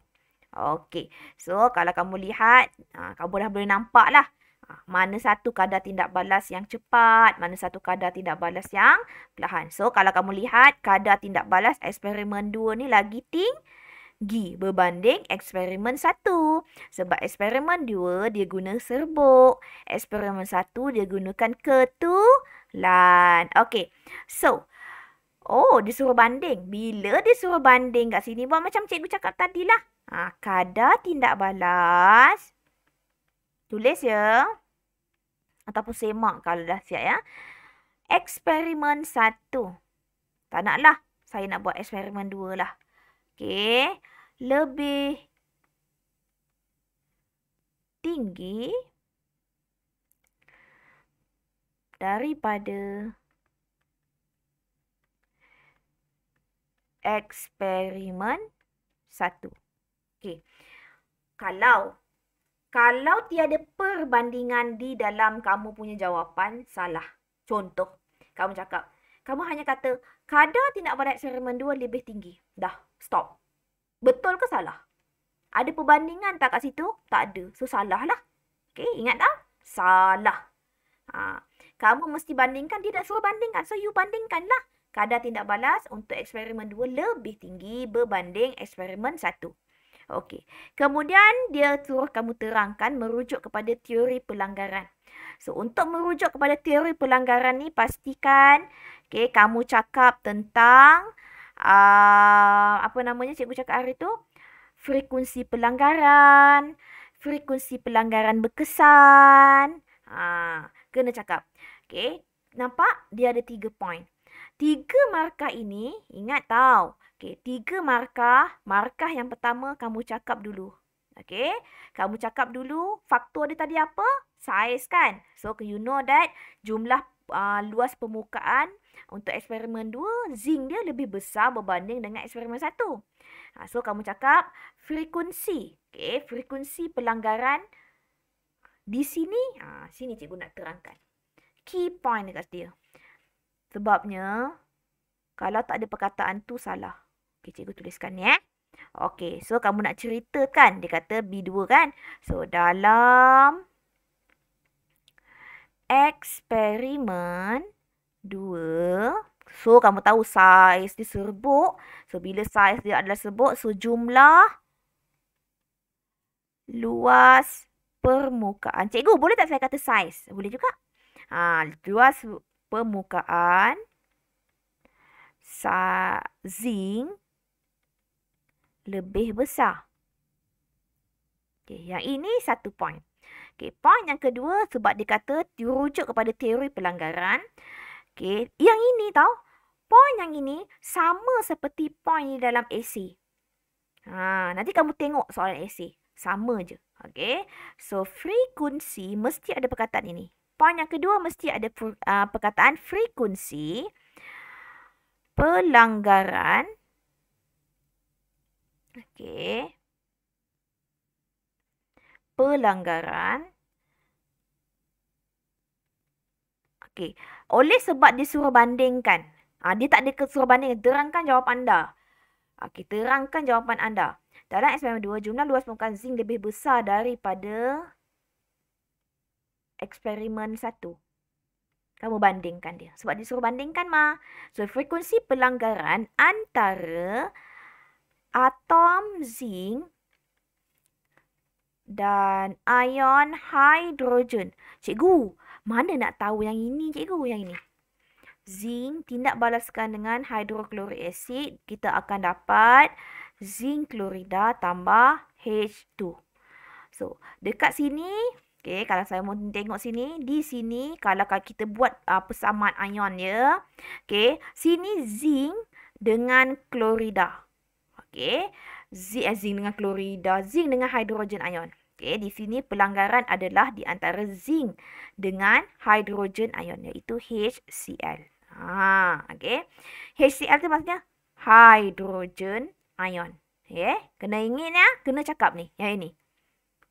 Speaker 1: Okey. So, kalau kamu lihat, ha, kamu dah boleh nampak lah. Ha, mana satu kadar tindak balas yang cepat, mana satu kadar tindak balas yang perlahan. So, kalau kamu lihat, kadar tindak balas eksperimen 2 ni lagi tinggi gi berbanding eksperimen satu sebab eksperimen dua dia guna serbuk eksperimen satu dia gunakan ketulan okey so oh dia suruh banding bila dia suruh banding kat sini buat macam cikgu cakap tadilah ha kadar tindak balas tulis ya ataupun semak kalau dah siap ya eksperimen satu. tak naklah saya nak buat eksperimen dua lah Okay lebih tinggi daripada eksperimen satu. Okey. Kalau kalau tiada perbandingan di dalam kamu punya jawapan, salah. Contoh, kamu cakap, kamu hanya kata kadar tindak pada eksperimen 2 lebih tinggi. Dah, stop. Betul ke salah? Ada perbandingan tak kat situ? Tak ada. So, salah lah. Okay, ingat tak? Salah. Ha. Kamu mesti bandingkan. Dia tak suruh bandingkan. So, you lah. Kadar tindak balas untuk eksperimen 2 lebih tinggi berbanding eksperimen 1. Okey. Kemudian, dia suruh kamu terangkan merujuk kepada teori pelanggaran. So, untuk merujuk kepada teori pelanggaran ni, pastikan okay, kamu cakap tentang uh, apa namanya cikgu cakap hari tu frekuensi pelanggaran frekuensi pelanggaran berkesan ha kena cakap okey nampak dia ada tiga point tiga markah ini ingat tau okey tiga markah markah yang pertama kamu cakap dulu Okay. kamu cakap dulu faktor dia tadi apa saiz kan so you know that jumlah uh, luas permukaan untuk eksperimen 2, zinc dia lebih besar berbanding dengan eksperimen 1. Uh, ha, so, kamu cakap frekuensi. Okay, frekuensi pelanggaran di sini. Uh, sini cikgu nak terangkan. Key point dekat dia. Sebabnya, kalau tak ada perkataan tu salah. Okay, cikgu tuliskan ni eh. Okay, so kamu nak ceritakan. Dia kata B2 kan. So, dalam eksperimen 2. So, kamu tahu saiz dia serbuk. So, bila saiz dia adalah serbuk, so jumlah luas permukaan. Cikgu, boleh tak saya kata saiz? Boleh juga. Ha, luas permukaan sizing lebih besar. Okay, yang ini satu point. Okey, poin yang kedua sebab dia kata dirujuk kepada teori pelanggaran. Okey, yang ini tau, poin yang ini sama seperti poin di dalam AC. Ha, nanti kamu tengok soalan AC Sama je. Okey. So frekuensi mesti ada perkataan ini. Poin yang kedua mesti ada uh, perkataan frekuensi pelanggaran. Okey. Pelanggaran Okey. Oleh sebab dia suruh bandingkan. Ha, dia tak ada suruh banding. Terangkan jawapan anda. Okey. Terangkan jawapan anda. Dalam eksperimen 2, jumlah luas permukaan zinc lebih besar daripada eksperimen 1. Kamu bandingkan dia. Sebab dia suruh bandingkan, Ma. So, frekuensi pelanggaran antara atom zinc dan ion hidrogen. Cikgu, mana nak tahu yang ini cikgu, yang ini. Zinc tindak balaskan dengan hidroklorik asid, kita akan dapat zinc klorida tambah H2. So, dekat sini, okay, kalau saya mau tengok sini, di sini kalau kita buat uh, persamaan ion ya, okay, sini zinc dengan klorida. Okay, zinc, eh, zinc dengan klorida, zinc dengan hidrogen ion. Okey, di sini pelanggaran adalah di antara zinc dengan hidrogen ion iaitu HCl. Ha, ah, okey. HCl tu maksudnya hidrogen ion. Okay. kena ingin ya, kena cakap ni yang ini.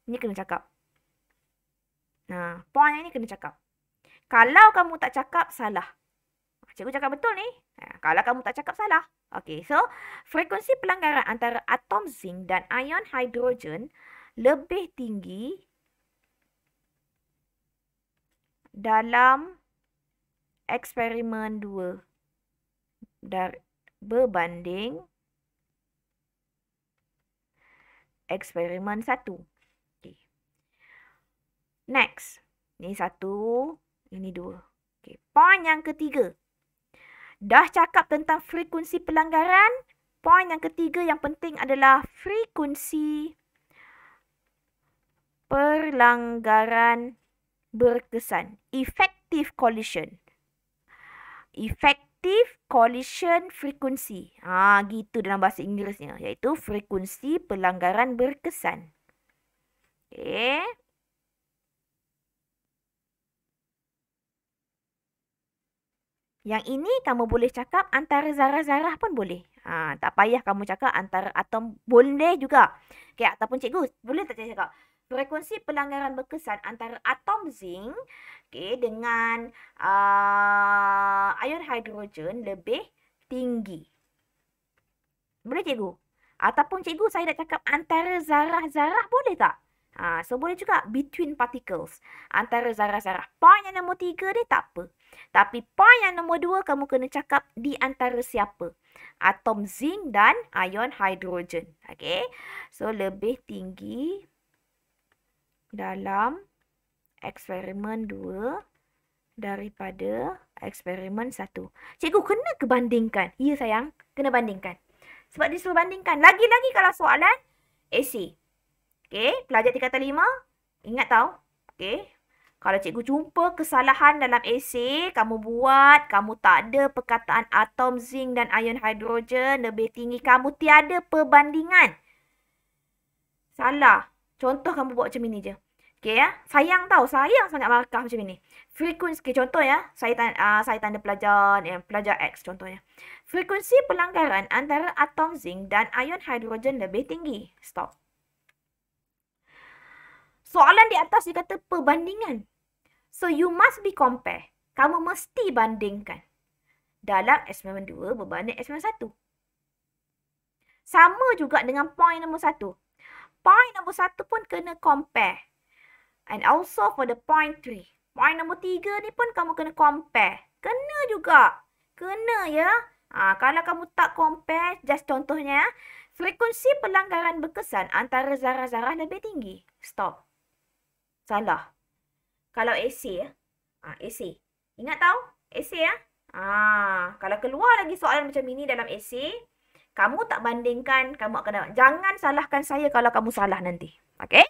Speaker 1: Ini kena cakap. Nah, point yang ini kena cakap. Kalau kamu tak cakap salah. Cikgu cakap betul ni. Ha, kalau kamu tak cakap salah. Okey, so frekuensi pelanggaran antara atom zinc dan ion hidrogen lebih tinggi dalam eksperimen 2 berbanding eksperimen 1. Okay. Next. Ni satu, ini dua. Okay. Point yang ketiga. Dah cakap tentang frekuensi pelanggaran. Point yang ketiga yang penting adalah frekuensi perlanggaran berkesan. Effective collision. Effective collision frequency. Ha, gitu dalam bahasa Inggerisnya. Iaitu frekuensi perlanggaran berkesan. Okay. Yang ini kamu boleh cakap antara zarah-zarah pun boleh. Ha, tak payah kamu cakap antara atom boleh juga. Okay, ataupun cikgu boleh tak cakap? frekuensi pelanggaran berkesan antara atom zinc okay, dengan uh, eh, ion hidrogen lebih tinggi. Boleh cikgu? Ataupun cikgu saya nak cakap antara zarah-zarah boleh tak? Ha, so boleh juga between particles antara zarah-zarah. Point yang nombor tiga dia tak apa. Tapi point yang nombor dua kamu kena cakap di antara siapa? Atom zinc dan ion hidrogen. Okay. So lebih tinggi dalam eksperimen 2 daripada eksperimen 1. Cikgu, kena ke bandingkan? Ya, sayang. Kena bandingkan. Sebab dia suruh bandingkan. Lagi-lagi kalau soalan, AC. Okey, pelajar tingkatan 5, ingat tau. Okey, kalau cikgu jumpa kesalahan dalam esei, kamu buat, kamu tak ada perkataan atom zinc dan ion hidrogen lebih tinggi, kamu tiada perbandingan. Salah. Contoh kamu buat macam ini je. Okay ya. Sayang tau. Sayang sangat markah macam ini. Frekuensi Okay, contoh ya. Saya, tanda, uh, saya tanda pelajar. Eh, pelajar X contohnya. Frekuensi pelanggaran antara atom zinc dan ion hidrogen lebih tinggi. Stop. Soalan di atas dia kata perbandingan. So you must be compare. Kamu mesti bandingkan. Dalam eksperimen 2 berbanding eksperimen 1. Sama juga dengan point nombor 1 point nombor satu pun kena compare. And also for the point three. Point nombor tiga ni pun kamu kena compare. Kena juga. Kena ya. Ha, kalau kamu tak compare, just contohnya. Ya, frekuensi pelanggaran berkesan antara zarah-zarah lebih tinggi. Stop. Salah. Kalau AC ya. Ha, AC. Ingat tau? AC ya. ah kalau keluar lagi soalan macam ini dalam AC, kamu tak bandingkan, kamu akan dapat. Jangan salahkan saya kalau kamu salah nanti. Okay?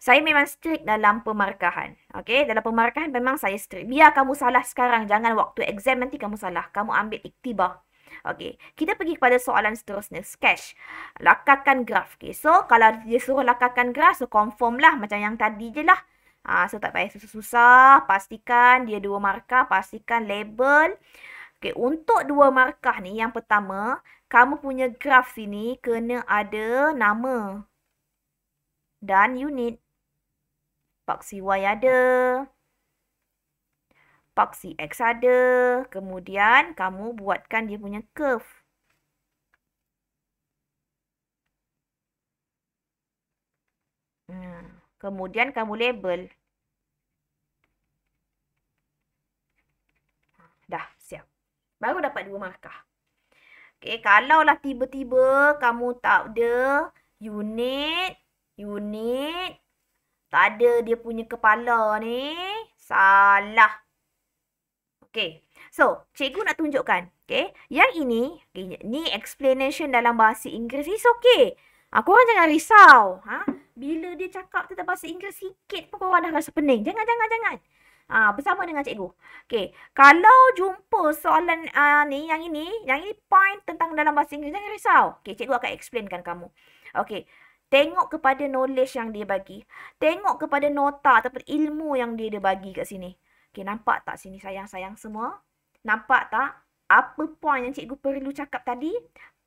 Speaker 1: Saya memang strict dalam pemarkahan. Okay? Dalam pemarkahan memang saya strict. Biar kamu salah sekarang. Jangan waktu exam nanti kamu salah. Kamu ambil iktibar. Okay. Kita pergi kepada soalan seterusnya. Sketch. Lakatkan graf. Okay. So, kalau dia suruh lakatkan graf, so confirm lah. Macam yang tadi je lah. Ha, so, tak payah susah-susah. Pastikan dia dua markah. Pastikan label. Okay. Untuk dua markah ni, yang pertama, kamu punya graf sini kena ada nama dan unit. Paksi Y ada. Paksi X ada. Kemudian kamu buatkan dia punya curve. Hmm, kemudian kamu label. Dah, siap. Baru dapat dua markah. Okay, kalau lah tiba-tiba kamu tak ada unit, unit, tak ada dia punya kepala ni, salah. Okay, so cikgu nak tunjukkan. Okay, yang ini, okay, ni explanation dalam bahasa Inggeris, it's okay. Aku ha, korang jangan risau. Ha? Bila dia cakap tentang bahasa Inggeris sikit pun korang dah rasa pening. Jangan, jangan, jangan. Ha, bersama dengan cikgu. Okay. Kalau jumpa soalan uh, ni, yang ini, yang ini point tentang dalam bahasa Inggeris, jangan risau. Okay, cikgu akan explainkan kamu. Okay. Tengok kepada knowledge yang dia bagi. Tengok kepada nota ataupun ilmu yang dia, dia bagi kat sini. Okay, nampak tak sini sayang-sayang semua? Nampak tak? Apa point yang cikgu perlu cakap tadi?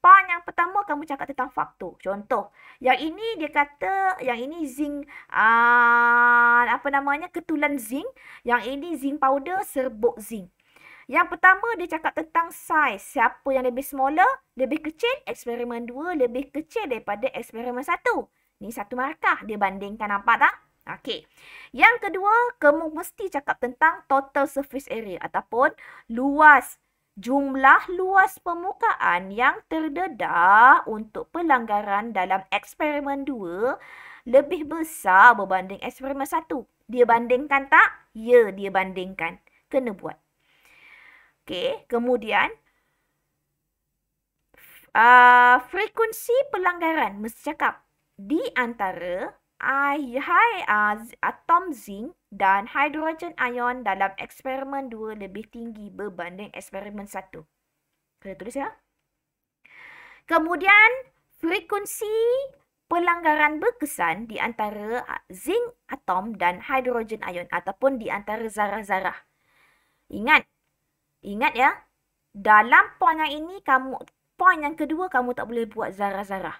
Speaker 1: Poin yang pertama kamu cakap tentang faktor. Contoh, yang ini dia kata yang ini zinc uh, apa namanya ketulan zinc, yang ini zinc powder serbuk zinc. Yang pertama dia cakap tentang size. Siapa yang lebih smaller, lebih kecil, eksperimen 2 lebih kecil daripada eksperimen 1. Ni satu markah dia bandingkan nampak tak? Okey. Yang kedua, kamu mesti cakap tentang total surface area ataupun luas jumlah luas permukaan yang terdedah untuk pelanggaran dalam eksperimen 2 lebih besar berbanding eksperimen 1. Dia bandingkan tak? Ya, dia bandingkan. Kena buat. Okey, kemudian uh, frekuensi pelanggaran mesti cakap di antara atom zinc dan hidrogen ion dalam eksperimen 2 lebih tinggi berbanding eksperimen 1. Kita tulis ya. Kemudian, frekuensi pelanggaran berkesan di antara zinc atom dan hidrogen ion ataupun di antara zarah-zarah. Ingat. Ingat ya. Dalam poin yang ini, kamu poin yang kedua kamu tak boleh buat zarah-zarah.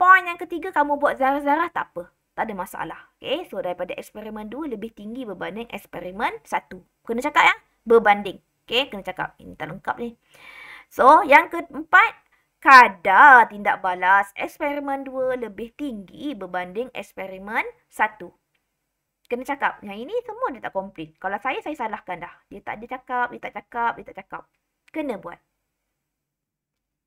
Speaker 1: Poin yang ketiga kamu buat zarah-zarah tak apa tak ada masalah. Okay, so daripada eksperimen 2 lebih tinggi berbanding eksperimen 1. Kena cakap ya, berbanding. Okay, kena cakap. Ini eh, tak lengkap ni. So, yang keempat, kadar tindak balas eksperimen 2 lebih tinggi berbanding eksperimen 1. Kena cakap, yang ini semua dia tak komplit. Kalau saya, saya salahkan dah. Dia tak ada cakap, dia tak cakap, dia tak cakap. Kena buat.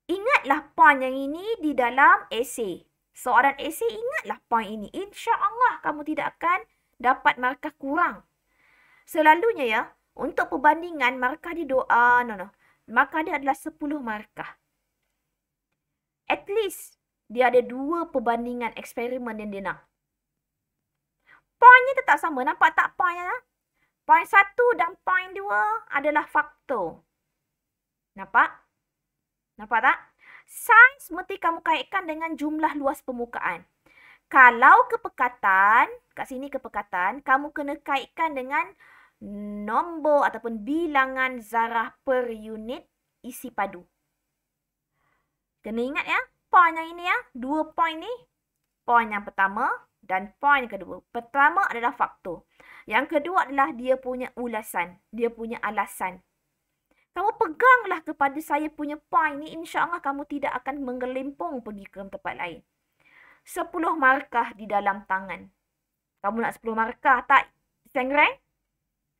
Speaker 1: Ingatlah poin yang ini di dalam esei. Seorang esei ingatlah poin ini. insya Allah kamu tidak akan dapat markah kurang. Selalunya ya, untuk perbandingan markah dia doa, ah, no no. Markah dia adalah 10 markah. At least dia ada dua perbandingan eksperimen yang dia nak. Poinnya tetap sama. Nampak tak poinnya? Ah? Poin satu dan poin dua adalah faktor. Nampak? Nampak tak? Sains mesti kamu kaitkan dengan jumlah luas permukaan. Kalau kepekatan, kat sini kepekatan, kamu kena kaitkan dengan nombor ataupun bilangan zarah per unit isi padu. Kena ingat ya, poin yang ini ya, dua poin ni. Poin yang pertama dan poin yang kedua. Pertama adalah faktor. Yang kedua adalah dia punya ulasan, dia punya alasan kamu peganglah kepada saya punya point ni insyaallah kamu tidak akan menggelimpung pergi ke tempat lain Sepuluh markah di dalam tangan kamu nak sepuluh markah tak sengreng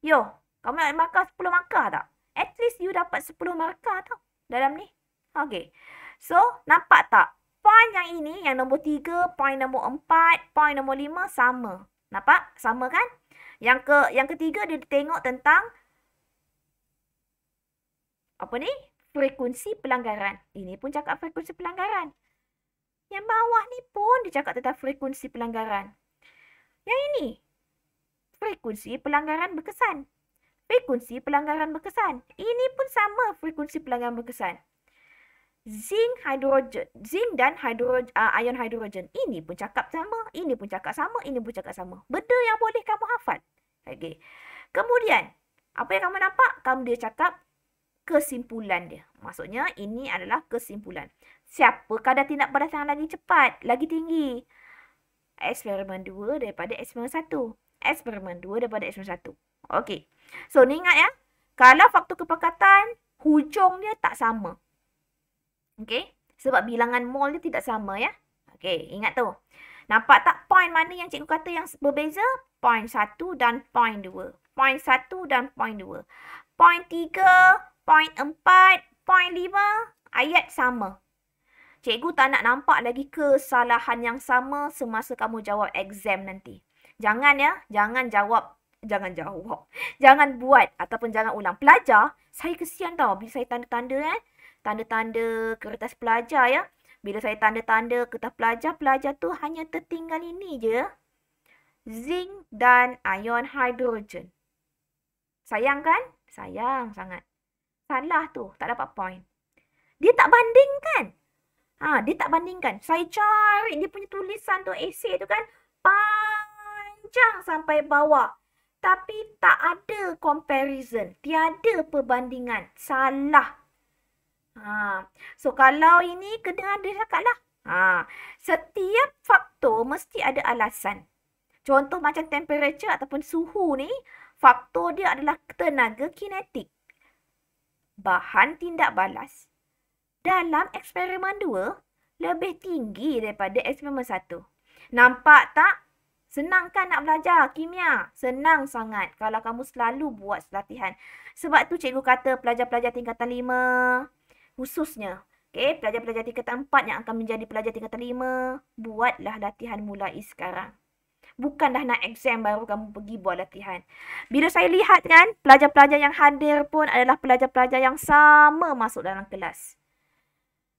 Speaker 1: yo kamu nak markah sepuluh markah tak at least you dapat sepuluh markah tau dalam ni Okay. so nampak tak point yang ini yang nombor tiga, point nombor empat, point nombor lima sama nampak sama kan yang ke yang ketiga dia tengok tentang apa ni? Frekuensi pelanggaran. Ini pun cakap frekuensi pelanggaran. Yang bawah ni pun dia cakap tentang frekuensi pelanggaran. Yang ini. Frekuensi pelanggaran berkesan. Frekuensi pelanggaran berkesan. Ini pun sama frekuensi pelanggaran berkesan. Zinc hidrogen. Zinc dan hidrogen, uh, ah, ion hidrogen. Ini pun cakap sama. Ini pun cakap sama. Ini pun cakap sama. Betul yang boleh kamu hafal. Okay. Kemudian. Apa yang kamu nampak? Kamu dia cakap kesimpulan dia. Maksudnya ini adalah kesimpulan. Siapa kadar tindak balas yang lagi cepat, lagi tinggi? Eksperimen 2 daripada eksperimen 1. Eksperimen 2 daripada eksperimen 1. Okey. So ni ingat ya. Kalau faktor kepekatan, hujung dia tak sama. Okey. Sebab bilangan mol dia tidak sama ya. Okey. Ingat tu. Nampak tak point mana yang cikgu kata yang berbeza? Point 1 dan point 2. Point 1 dan point 2. Point 3 Poin empat, poin lima, ayat sama. Cikgu tak nak nampak lagi kesalahan yang sama semasa kamu jawab exam nanti. Jangan ya, jangan jawab, jangan jawab. Jangan buat ataupun jangan ulang. Pelajar, saya kesian tau bila saya tanda-tanda kan. Tanda-tanda kertas pelajar ya. Bila saya tanda-tanda kertas pelajar, pelajar tu hanya tertinggal ini je. Zinc dan ion hidrogen. Sayang kan? Sayang sangat. Salah tu. Tak dapat point. Dia tak bandingkan. Ha, dia tak bandingkan. Saya cari dia punya tulisan tu, essay tu kan. Panjang sampai bawah. Tapi tak ada comparison. Tiada perbandingan. Salah. Ha. So, kalau ini kena dia cakap lah. Ha. Setiap faktor mesti ada alasan. Contoh macam temperature ataupun suhu ni. Faktor dia adalah tenaga kinetik bahan tindak balas. Dalam eksperimen 2, lebih tinggi daripada eksperimen 1. Nampak tak? Senang kan nak belajar kimia? Senang sangat kalau kamu selalu buat latihan. Sebab tu cikgu kata pelajar-pelajar tingkatan 5 khususnya. Okay, pelajar-pelajar tingkatan 4 yang akan menjadi pelajar tingkatan 5. Buatlah latihan mulai sekarang bukan dah nak exam baru kamu pergi buat latihan. Bila saya lihat kan, pelajar-pelajar yang hadir pun adalah pelajar-pelajar yang sama masuk dalam kelas.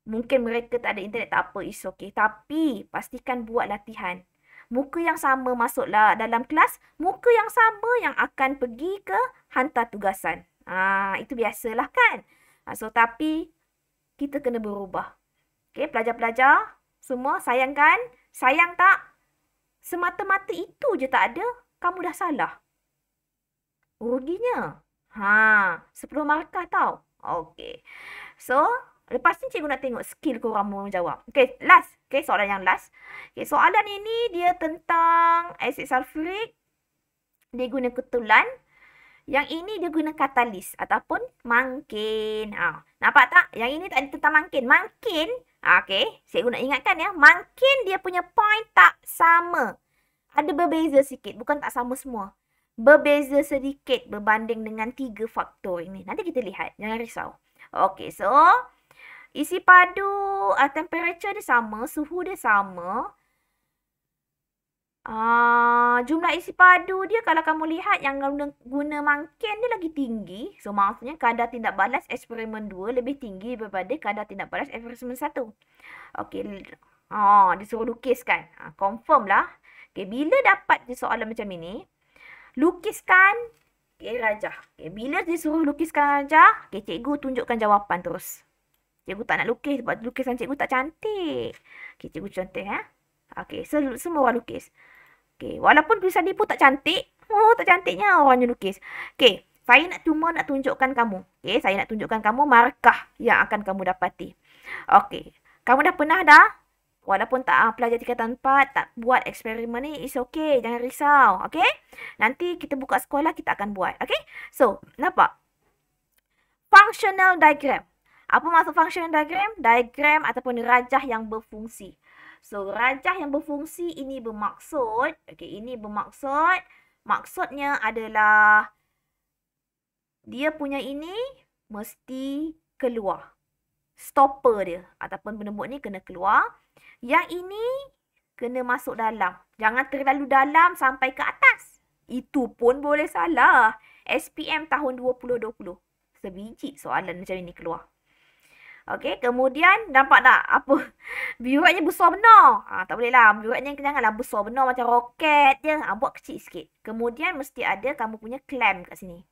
Speaker 1: Mungkin mereka tak ada internet, tak apa, it's okay. Tapi pastikan buat latihan. Muka yang sama masuklah dalam kelas, muka yang sama yang akan pergi ke hantar tugasan. Ah, ha, itu biasalah kan. Ha, so tapi kita kena berubah. Okay, pelajar-pelajar semua sayangkan. Sayang tak? Semata-mata itu je tak ada, kamu dah salah. Ruginya. Ha, 10 markah tau. okey. So, lepas ni cikgu nak tengok skill korang mau jawab. Okay, last. okey soalan yang last. Okay, soalan ini dia tentang asid sulfuric. Dia guna ketulan. Yang ini dia guna katalis ataupun mangkin. Ha, nampak tak? Yang ini tak ada tentang mangkin. Mangkin Okay. Cikgu nak ingatkan ya. Makin dia punya point tak sama. Ada berbeza sikit. Bukan tak sama semua. Berbeza sedikit berbanding dengan tiga faktor ini. Nanti kita lihat. Jangan risau. Okay. So, isi padu, uh, temperature dia sama, suhu dia sama. Ah, jumlah isi padu dia kalau kamu lihat yang guna, guna mangkin dia lagi tinggi. So maksudnya kadar tindak balas eksperimen 2 lebih tinggi daripada kadar tindak balas eksperimen 1. Okey. Ha, ah, dia suruh lukis Ha, ah, confirm lah. Okey, bila dapat dia soalan macam ini, lukiskan okay, rajah. Okey, bila dia suruh lukiskan rajah, okey, cikgu tunjukkan jawapan terus. Cikgu tak nak lukis sebab lukisan cikgu tak cantik. Okey, cikgu cantik eh. Okey, so, semua orang lukis. Okay, walaupun tulisan dia pun tak cantik. Oh, tak cantiknya orang yang lukis. Okay, saya nak cuma nak tunjukkan kamu. Okay, saya nak tunjukkan kamu markah yang akan kamu dapati. Okay, kamu dah pernah dah? Walaupun tak uh, pelajar tingkatan 4, tak buat eksperimen ni, it's okay. Jangan risau, okay? Nanti kita buka sekolah, kita akan buat, okay? So, nampak? Functional diagram. Apa maksud functional diagram? Diagram ataupun rajah yang berfungsi. So rajah yang berfungsi ini bermaksud, okey ini bermaksud maksudnya adalah dia punya ini mesti keluar. Stopper dia ataupun penembut ni kena keluar. Yang ini kena masuk dalam. Jangan terlalu dalam sampai ke atas. Itu pun boleh salah. SPM tahun 2020. Sebiji soalan macam ini keluar. Okey, kemudian nampak tak apa? Biuratnya besar benar. Ah, tak boleh lah. kena janganlah besar benar macam roket je. Ha, buat kecil sikit. Kemudian mesti ada kamu punya clamp kat sini.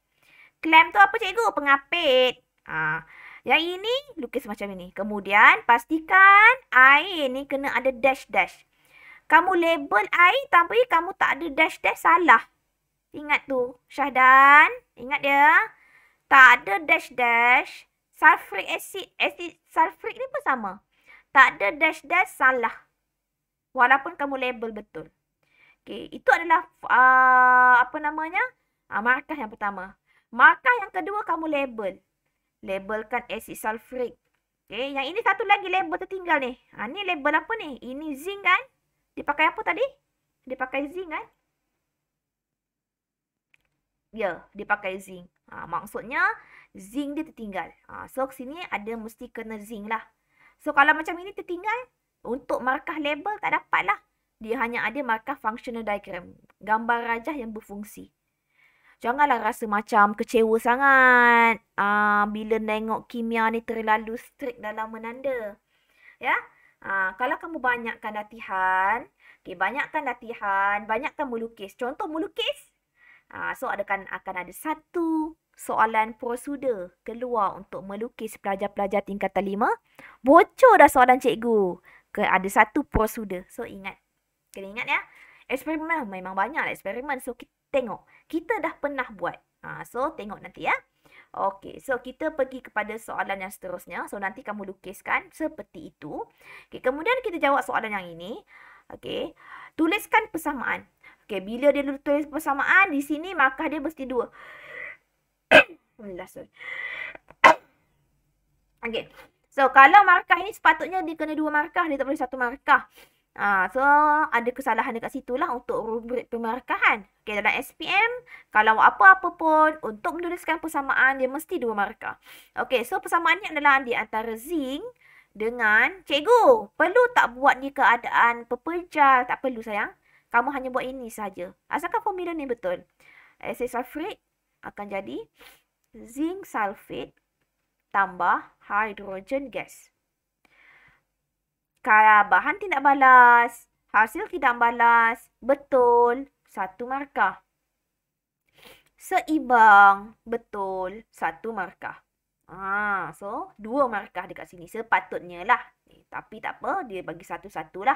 Speaker 1: Clamp tu apa cikgu? Pengapit. Ah, yang ini lukis macam ini. Kemudian pastikan air ni kena ada dash-dash. Kamu label air tapi kamu tak ada dash-dash salah. Ingat tu Syahdan. Ingat dia. Tak ada dash-dash sulfuric acid, acid sulfuric ni pun sama. Tak ada dash-dash salah. Walaupun kamu label betul. Okay, itu adalah uh, apa namanya? Uh, markah yang pertama. Markah yang kedua kamu label. Labelkan acid sulfuric. Okay, yang ini satu lagi label tertinggal ni. Ha, ni label apa ni? Ini zinc kan? Dia pakai apa tadi? Dia pakai zinc kan? Ya, yeah, dia pakai zinc. Ha, maksudnya, zinc dia tertinggal. Ha, so sini ada mesti kena zinc lah. So kalau macam ini tertinggal, untuk markah label tak dapat lah. Dia hanya ada markah functional diagram. Gambar rajah yang berfungsi. Janganlah rasa macam kecewa sangat uh, bila tengok kimia ni terlalu strict dalam menanda. Ya? Uh, kalau kamu banyakkan latihan, okay, banyakkan latihan, banyakkan melukis. Contoh melukis, uh, so adakan, akan ada satu, soalan prosedur keluar untuk melukis pelajar-pelajar tingkatan 5. Bocor dah soalan cikgu. Ke ada satu prosedur. So ingat. Kena ingat ya. Eksperimen memang banyak lah eksperimen. So kita tengok. Kita dah pernah buat. Ha, so tengok nanti ya. Okey, so kita pergi kepada soalan yang seterusnya. So nanti kamu lukiskan seperti itu. Okey, kemudian kita jawab soalan yang ini. Okey, tuliskan persamaan. Okey, bila dia tulis persamaan di sini maka dia mesti dua. Alhamdulillah. Okay. So, kalau markah ini sepatutnya dia kena dua markah. Dia tak boleh satu markah. Ha, so, ada kesalahan dekat situ lah untuk rubrik pemarkahan. Okay, dalam SPM, kalau apa-apa pun, untuk menuliskan persamaan, dia mesti dua markah. Okay, so persamaan ni adalah di antara zinc dengan cikgu. Perlu tak buat di keadaan pepejal? Tak perlu sayang. Kamu hanya buat ini saja. Asalkan formula ni betul. Acid sulfuric akan jadi zinc sulfate tambah hidrogen gas. Kalau bahan tidak balas, hasil tidak balas, betul satu markah. Seimbang, betul satu markah. Ah, so dua markah dekat sini sepatutnya lah. Eh, tapi tak apa, dia bagi satu satulah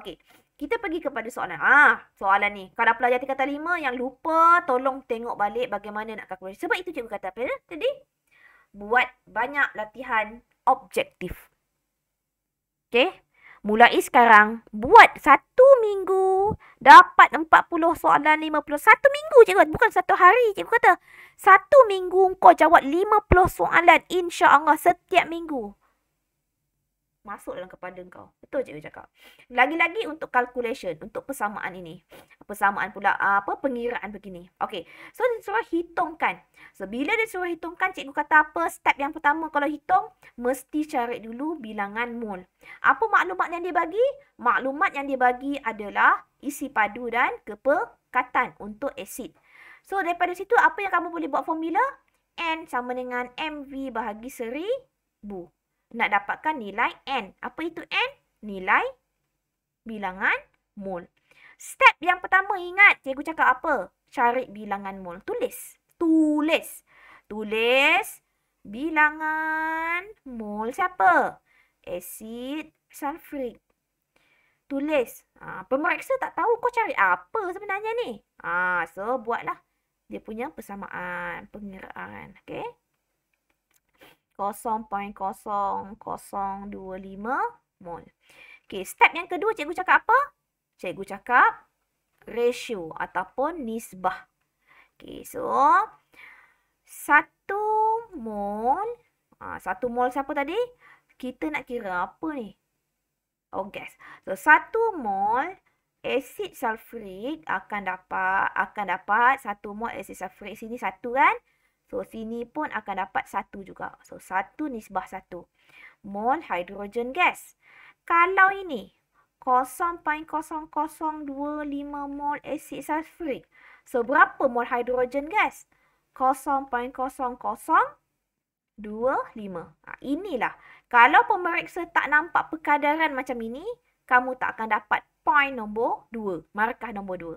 Speaker 1: Okey, kita pergi kepada soalan. Ah, soalan ni. Kalau pelajar tingkatan lima yang lupa, tolong tengok balik bagaimana nak kalkulasi. Sebab itu cikgu kata apa ya? tadi? Buat banyak latihan objektif. Okey, Mulai sekarang, buat satu minggu, dapat 40 soalan 50. Satu minggu, cikgu kata. Bukan satu hari, cikgu kata. Satu minggu, kau jawab 50 soalan, insya Allah, setiap minggu masuk dalam kepala engkau. Betul cikgu cakap. Lagi-lagi untuk calculation, untuk persamaan ini. Persamaan pula ah, apa pengiraan begini. Okey. So dia suruh hitungkan. So bila dia suruh hitungkan, cikgu kata apa? Step yang pertama kalau hitung, mesti cari dulu bilangan mol. Apa maklumat yang dia bagi? Maklumat yang dia bagi adalah isi padu dan kepekatan untuk asid. So daripada situ apa yang kamu boleh buat formula? N sama dengan MV bahagi seribu nak dapatkan nilai N. Apa itu N? Nilai bilangan mol. Step yang pertama ingat cikgu cakap apa? Cari bilangan mol. Tulis. Tulis. Tulis bilangan mol siapa? Asid sulfuric. Tulis. Ha, pemeriksa tak tahu kau cari apa sebenarnya ni. Ha, so, buatlah. Dia punya persamaan, pengiraan. Okay. 0.0025 mol. Okey, step yang kedua cikgu cakap apa? Cikgu cakap ratio ataupun nisbah. Okey, so 1 mol ah 1 mol siapa tadi? Kita nak kira apa ni? Oh, guys, So 1 mol asid sulfurik akan dapat akan dapat 1 mol asid sulfurik sini 1 kan? So sini pun akan dapat satu juga. So satu nisbah satu. Mol hidrogen gas. Kalau ini 0.0025 mol asid sulfurik. So berapa mol hidrogen gas? 0.0025. Ha, inilah. Kalau pemeriksa tak nampak perkadaran macam ini, kamu tak akan dapat point nombor dua. markah nombor dua.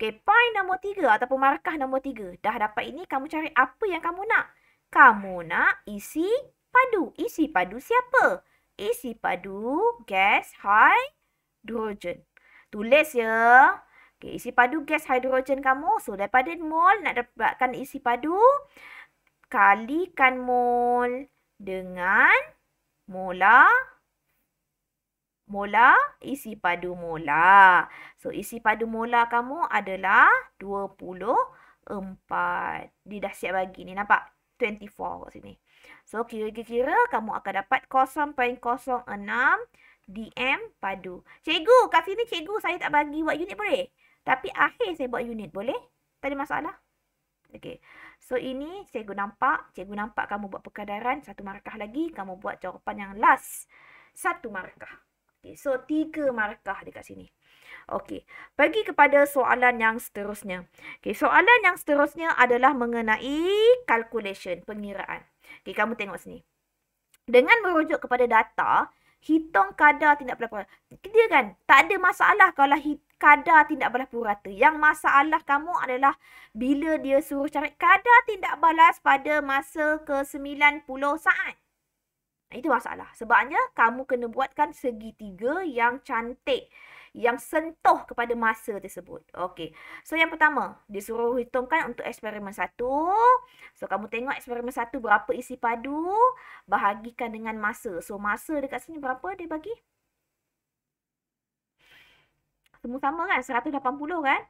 Speaker 1: Okay, point nombor tiga ataupun markah nombor tiga. Dah dapat ini, kamu cari apa yang kamu nak. Kamu nak isi padu. Isi padu siapa? Isi padu gas hidrogen. Tulis ya. Okay, isi padu gas hidrogen kamu. So, daripada mol nak dapatkan isi padu, kalikan mol dengan molar mola, isi padu mola. So, isi padu mola kamu adalah 24. Dia dah siap bagi ni, nampak? 24 kat sini. So, kira-kira kamu akan dapat 0.06 dm padu. Cikgu, kat sini cikgu saya tak bagi buat unit boleh? Tapi akhir saya buat unit boleh? Tak ada masalah. Okay. So, ini cikgu nampak. Cikgu nampak kamu buat perkadaran. Satu markah lagi. Kamu buat jawapan yang last. Satu markah. Okay, so, tiga markah dekat sini. Okey, pergi kepada soalan yang seterusnya. Okey, soalan yang seterusnya adalah mengenai calculation, pengiraan. Okey, kamu tengok sini. Dengan merujuk kepada data, hitung kadar tindak belah pura. Dia kan, tak ada masalah kalau kadar tindak belah purata. Yang masalah kamu adalah bila dia suruh cari kadar tindak balas pada masa ke-90 saat. Itu masalah. Sebabnya kamu kena buatkan segitiga yang cantik. Yang sentuh kepada masa tersebut. Okey. So yang pertama. Dia suruh hitungkan untuk eksperimen satu. So kamu tengok eksperimen satu berapa isi padu. Bahagikan dengan masa. So masa dekat sini berapa dia bagi? Semua sama kan? 180 kan?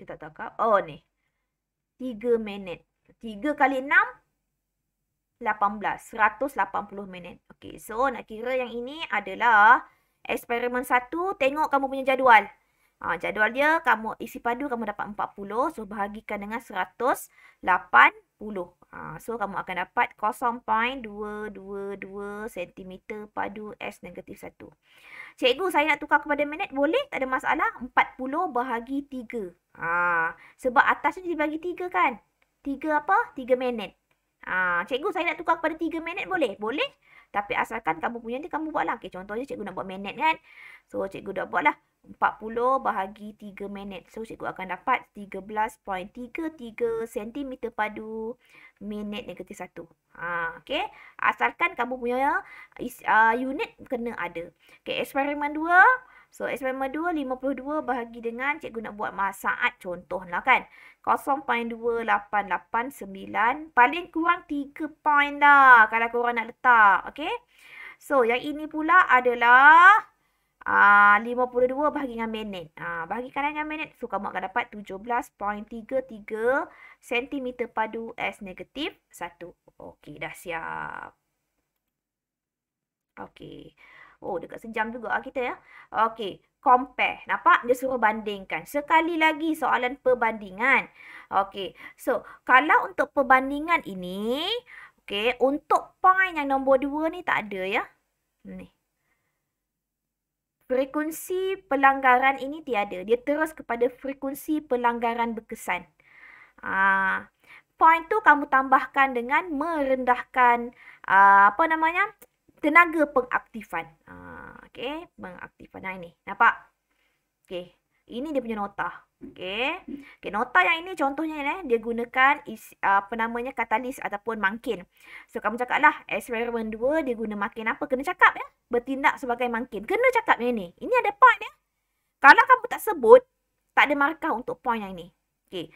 Speaker 1: Dia tak tahu kan? Oh ni. 3 minit. 3 kali 6 18 180 minit. Okey, so nak kira yang ini adalah eksperimen 1 tengok kamu punya jadual. Ha, jadual dia kamu isi padu kamu dapat 40 so bahagikan dengan 180. Ha, so kamu akan dapat 0.222 cm padu S negatif 1. Cikgu saya nak tukar kepada minit boleh tak ada masalah 40 bahagi 3. Ha, sebab atas dia bagi 3 kan tiga apa? Tiga minit. Ha, cikgu saya nak tukar kepada tiga minit boleh? Boleh. Tapi asalkan kamu punya ni kamu buatlah. Okay, contohnya cikgu nak buat minit kan. So cikgu dah buat buatlah. 40 bahagi 3 minit. So cikgu akan dapat 13.33 cm padu minit negatif 1. Ha, okay. Asalkan kamu punya uh, unit kena ada. Okay, eksperimen 2. So, eksperimen 2, 52 bahagi dengan cikgu nak buat saat contoh lah kan. 0.2889 paling kurang 3 point lah kalau korang nak letak okay? so yang ini pula adalah ah, uh, 52 bahagi dengan minit uh, ah, bahagi kanan dengan minit so kamu akan dapat 17.33 cm padu S negatif 1 Okay, dah siap Okay. Oh, dekat sejam juga lah kita ya. Okey, compare. Nampak? Dia suruh bandingkan. Sekali lagi soalan perbandingan. Okey, so kalau untuk perbandingan ini, okey, untuk point yang nombor dua ni tak ada ya. Ni. Frekuensi pelanggaran ini tiada. Dia terus kepada frekuensi pelanggaran berkesan. Ah, point tu kamu tambahkan dengan merendahkan Uh, apa namanya, tenaga pengaktifan. Ha, okay. Pengaktifan. Nah, ini. Nampak? Okey, Ini dia punya nota. okey. Okay. Nota yang ini contohnya ni. Eh, dia gunakan isi, apa namanya katalis ataupun mangkin. So, kamu cakap lah. Experiment 2 dia guna mangkin apa? Kena cakap ya. Bertindak sebagai mangkin. Kena cakap yang ini. Ini ada point ya. Kalau kamu tak sebut, tak ada markah untuk point yang ini. Okey.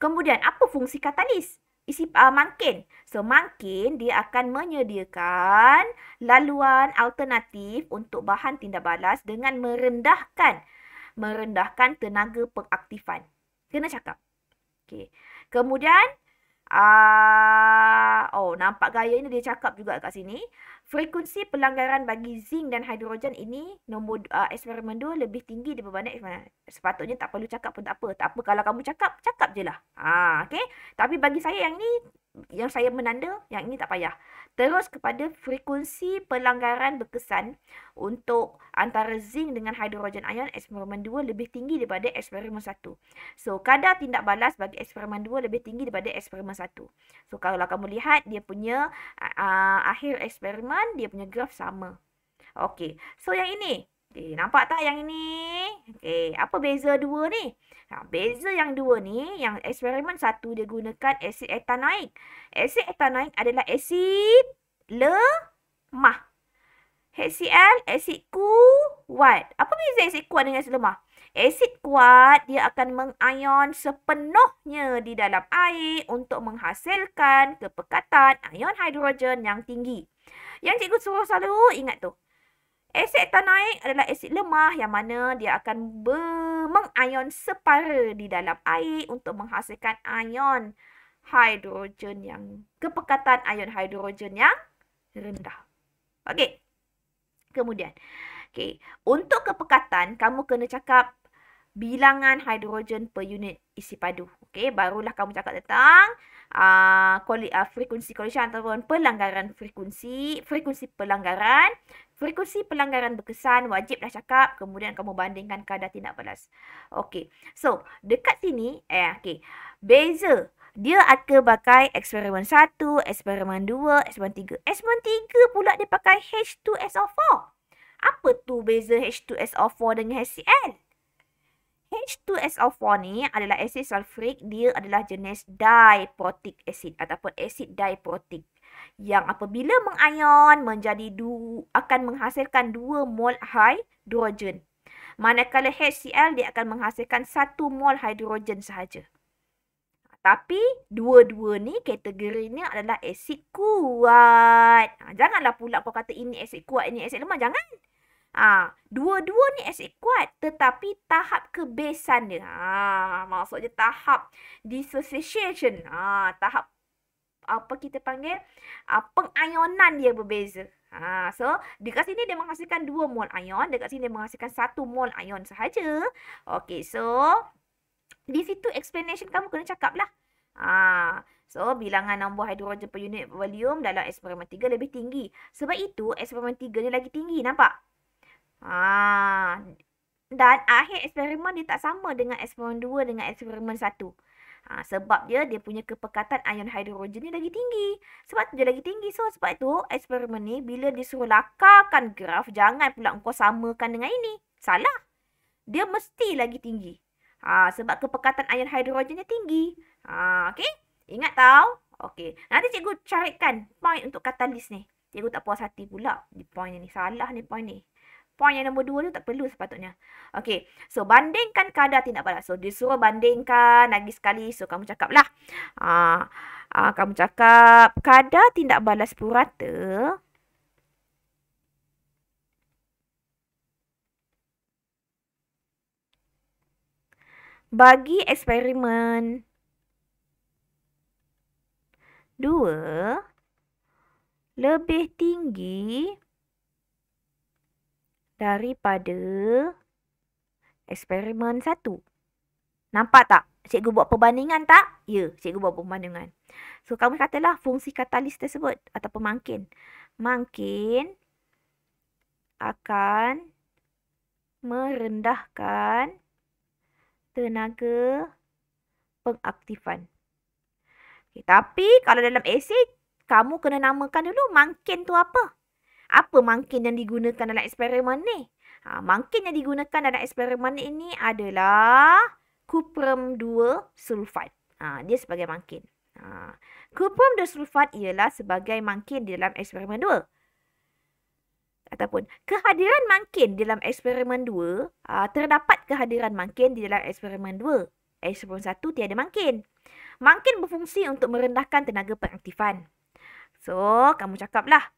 Speaker 1: Kemudian, apa fungsi katalis? isi uh, ah, mangkin. So mangkin dia akan menyediakan laluan alternatif untuk bahan tindak balas dengan merendahkan merendahkan tenaga pengaktifan. Kena cakap. Okey. Kemudian uh, oh nampak gaya ini dia cakap juga kat sini frekuensi pelanggaran bagi zinc dan hidrogen ini nombor uh, eksperimen 2 lebih tinggi daripada sepatutnya tak perlu cakap pun tak apa tak apa kalau kamu cakap cakap je lah ha, ah, okay? tapi bagi saya yang ni yang saya menanda, yang ini tak payah. Terus kepada frekuensi pelanggaran berkesan untuk antara zinc dengan hidrogen ion eksperimen 2 lebih tinggi daripada eksperimen 1. So, kadar tindak balas bagi eksperimen 2 lebih tinggi daripada eksperimen 1. So, kalau kamu lihat, dia punya uh, akhir eksperimen, dia punya graf sama. Okay. So, yang ini. Okay, nampak tak yang ini? Okay, apa beza dua ni? Ha, beza yang dua ni, yang eksperimen satu dia gunakan asid etanoid. Asid etanoid adalah asid lemah. HCl, asid kuat. Apa beza asid kuat dengan asid lemah? Asid kuat, dia akan mengion sepenuhnya di dalam air untuk menghasilkan kepekatan ion hidrogen yang tinggi. Yang cikgu suruh selalu ingat tu. Asid etanoik adalah asid lemah yang mana dia akan mengion separa di dalam air untuk menghasilkan ion hidrogen yang kepekatan ion hidrogen yang rendah. Okey. Kemudian. Okey, untuk kepekatan kamu kena cakap bilangan hidrogen per unit isi padu. Okey, barulah kamu cakap tentang uh, frekuensi collision ataupun pelanggaran frekuensi, frekuensi pelanggaran, frekuensi pelanggaran berkesan, wajib dah cakap, kemudian kamu bandingkan kadar tindak balas. Okey. So, dekat sini, eh, okey. Beza. Dia akan pakai eksperimen 1, eksperimen 2, eksperimen 3. Eksperimen 3 pula dia pakai H2SO4. Apa tu beza H2SO4 dengan HCl? H2SO4 ni adalah asid sulfuric. Dia adalah jenis diprotic acid ataupun asid diprotic. Yang apabila mengayon menjadi du akan menghasilkan 2 mol hidrogen. Manakala HCl dia akan menghasilkan 1 mol hidrogen sahaja. Tapi dua-dua ni kategori kategorinya adalah asid kuat. Ha, janganlah pula kau kata ini asid kuat, ini asid lemah. Jangan. Ah, ha, dua-dua ni asyik kuat tetapi tahap kebesan dia. Ha, maksudnya tahap dissociation. Ha, tahap apa kita panggil ha, pengayonan dia berbeza. Ha, so dekat sini dia menghasilkan dua mol ion, dekat sini dia menghasilkan satu mol ion sahaja. Okey, so di situ explanation kamu kena cakap lah. Ha, so bilangan nombor hidrogen per unit volume dalam eksperimen 3 lebih tinggi. Sebab itu eksperimen 3 ni lagi tinggi, nampak? Ah, dan akhir eksperimen dia tak sama dengan eksperimen 2 dengan eksperimen 1. Ha, ah, sebab dia, dia punya kepekatan ion hidrogen ni lagi tinggi. Sebab tu dia lagi tinggi. So, sebab tu eksperimen ni bila dia lakarkan graf, jangan pula kau samakan dengan ini. Salah. Dia mesti lagi tinggi. Ha, sebab kepekatan ion hidrogennya tinggi. Ha, okay? Ingat tau? Okay. Nanti cikgu carikan point untuk katalis ni. Cikgu tak puas hati pula di point ni. Salah ni point ni point yang nombor dua tu tak perlu sepatutnya. Okay. So, bandingkan kadar tindak balas. So, dia suruh bandingkan lagi sekali. So, kamu cakap lah. Uh, uh, kamu cakap kadar tindak balas purata. Bagi eksperimen. Dua. Lebih tinggi. Lebih tinggi daripada eksperimen satu. Nampak tak? Cikgu buat perbandingan tak? Ya, cikgu buat perbandingan. So, kamu katalah fungsi katalis tersebut atau pemangkin. Mangkin akan merendahkan tenaga pengaktifan. Okay, tapi kalau dalam esei, kamu kena namakan dulu mangkin tu apa? apa mangkin yang digunakan dalam eksperimen ni? Ha, mangkin yang digunakan dalam eksperimen ini adalah kuprum 2 sulfat. Ha, dia sebagai mangkin. Ha, cuprum 2 sulfat ialah sebagai mangkin di dalam eksperimen 2. Ataupun kehadiran mangkin dalam eksperimen 2, aa, terdapat kehadiran mangkin di dalam eksperimen 2. Ha, eksperimen 1 tiada mangkin. Mangkin berfungsi untuk merendahkan tenaga pengaktifan. So, kamu cakaplah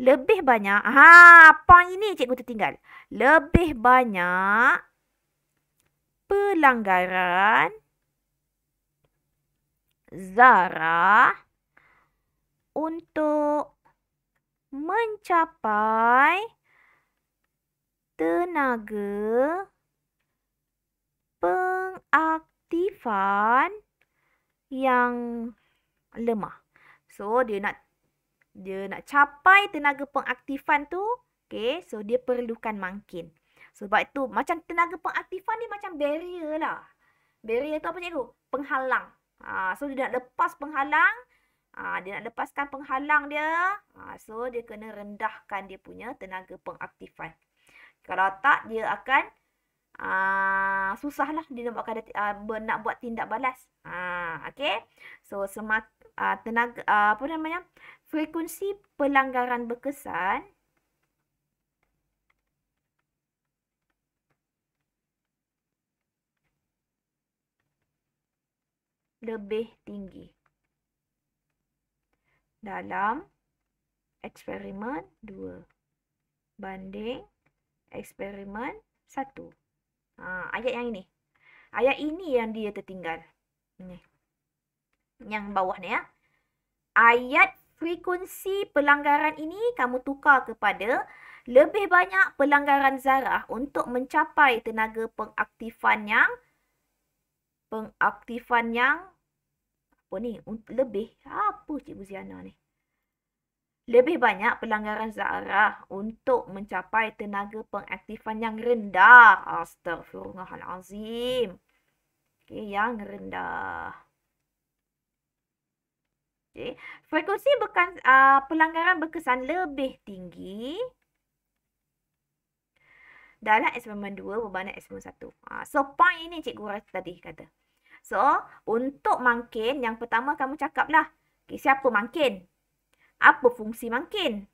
Speaker 1: lebih banyak ha point ini cikgu tertinggal lebih banyak pelanggaran zara untuk mencapai tenaga pengaktifan yang lemah so dia nak dia nak capai tenaga pengaktifan tu, okay, so dia perlukan mangkin. Sebab tu, macam tenaga pengaktifan ni macam barrier lah. Barrier tu apa cikgu? Penghalang. Ha, so, dia nak lepas penghalang. Ha, dia nak lepaskan penghalang dia. Ha, so, dia kena rendahkan dia punya tenaga pengaktifan. Kalau tak, dia akan ha, susah lah. Dia nak buat, ha, nak buat tindak balas. Ha, okay? So, semak, ha, tenaga, ha, apa namanya? frekuensi pelanggaran berkesan lebih tinggi dalam eksperimen 2 banding eksperimen 1. Ha, ayat yang ini. Ayat ini yang dia tertinggal. Ini. Yang bawah ni ya. Ayat frekuensi pelanggaran ini kamu tukar kepada lebih banyak pelanggaran zarah untuk mencapai tenaga pengaktifan yang pengaktifan yang apa ni untuk lebih apa cikgu Ziana ni lebih banyak pelanggaran zarah untuk mencapai tenaga pengaktifan yang rendah astagfirullahalazim okey yang rendah Okay. Frekuensi bukan uh, ah, pelanggaran berkesan lebih tinggi dalam eksperimen 2 berbanding eksperimen 1. Uh, ah, so, point ini cikgu tadi kata. So, untuk mangkin, yang pertama kamu cakaplah. Okay, siapa mangkin? Apa fungsi mangkin?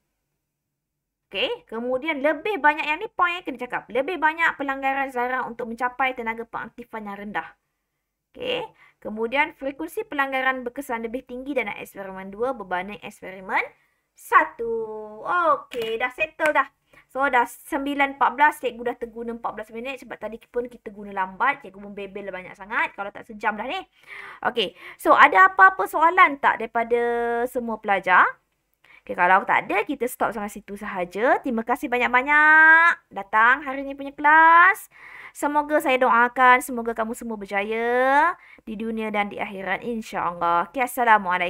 Speaker 1: Okay. Kemudian, lebih banyak yang ni point yang kena cakap. Lebih banyak pelanggaran zarah untuk mencapai tenaga pengaktifan yang rendah. Okey. Kemudian frekuensi pelanggaran berkesan lebih tinggi dalam eksperimen 2 berbanding eksperimen 1. Okey, dah settle dah. So dah 9.14, cikgu dah terguna 14 minit sebab tadi pun kita guna lambat. Cikgu membebel banyak sangat kalau tak sejam dah ni. Okey, so ada apa-apa soalan tak daripada semua pelajar? Okay, kalau tak ada, kita stop sampai situ sahaja. Terima kasih banyak-banyak datang hari ni punya kelas. Semoga saya doakan, semoga kamu semua berjaya di dunia dan di akhirat. InsyaAllah. Okay, Assalamualaikum.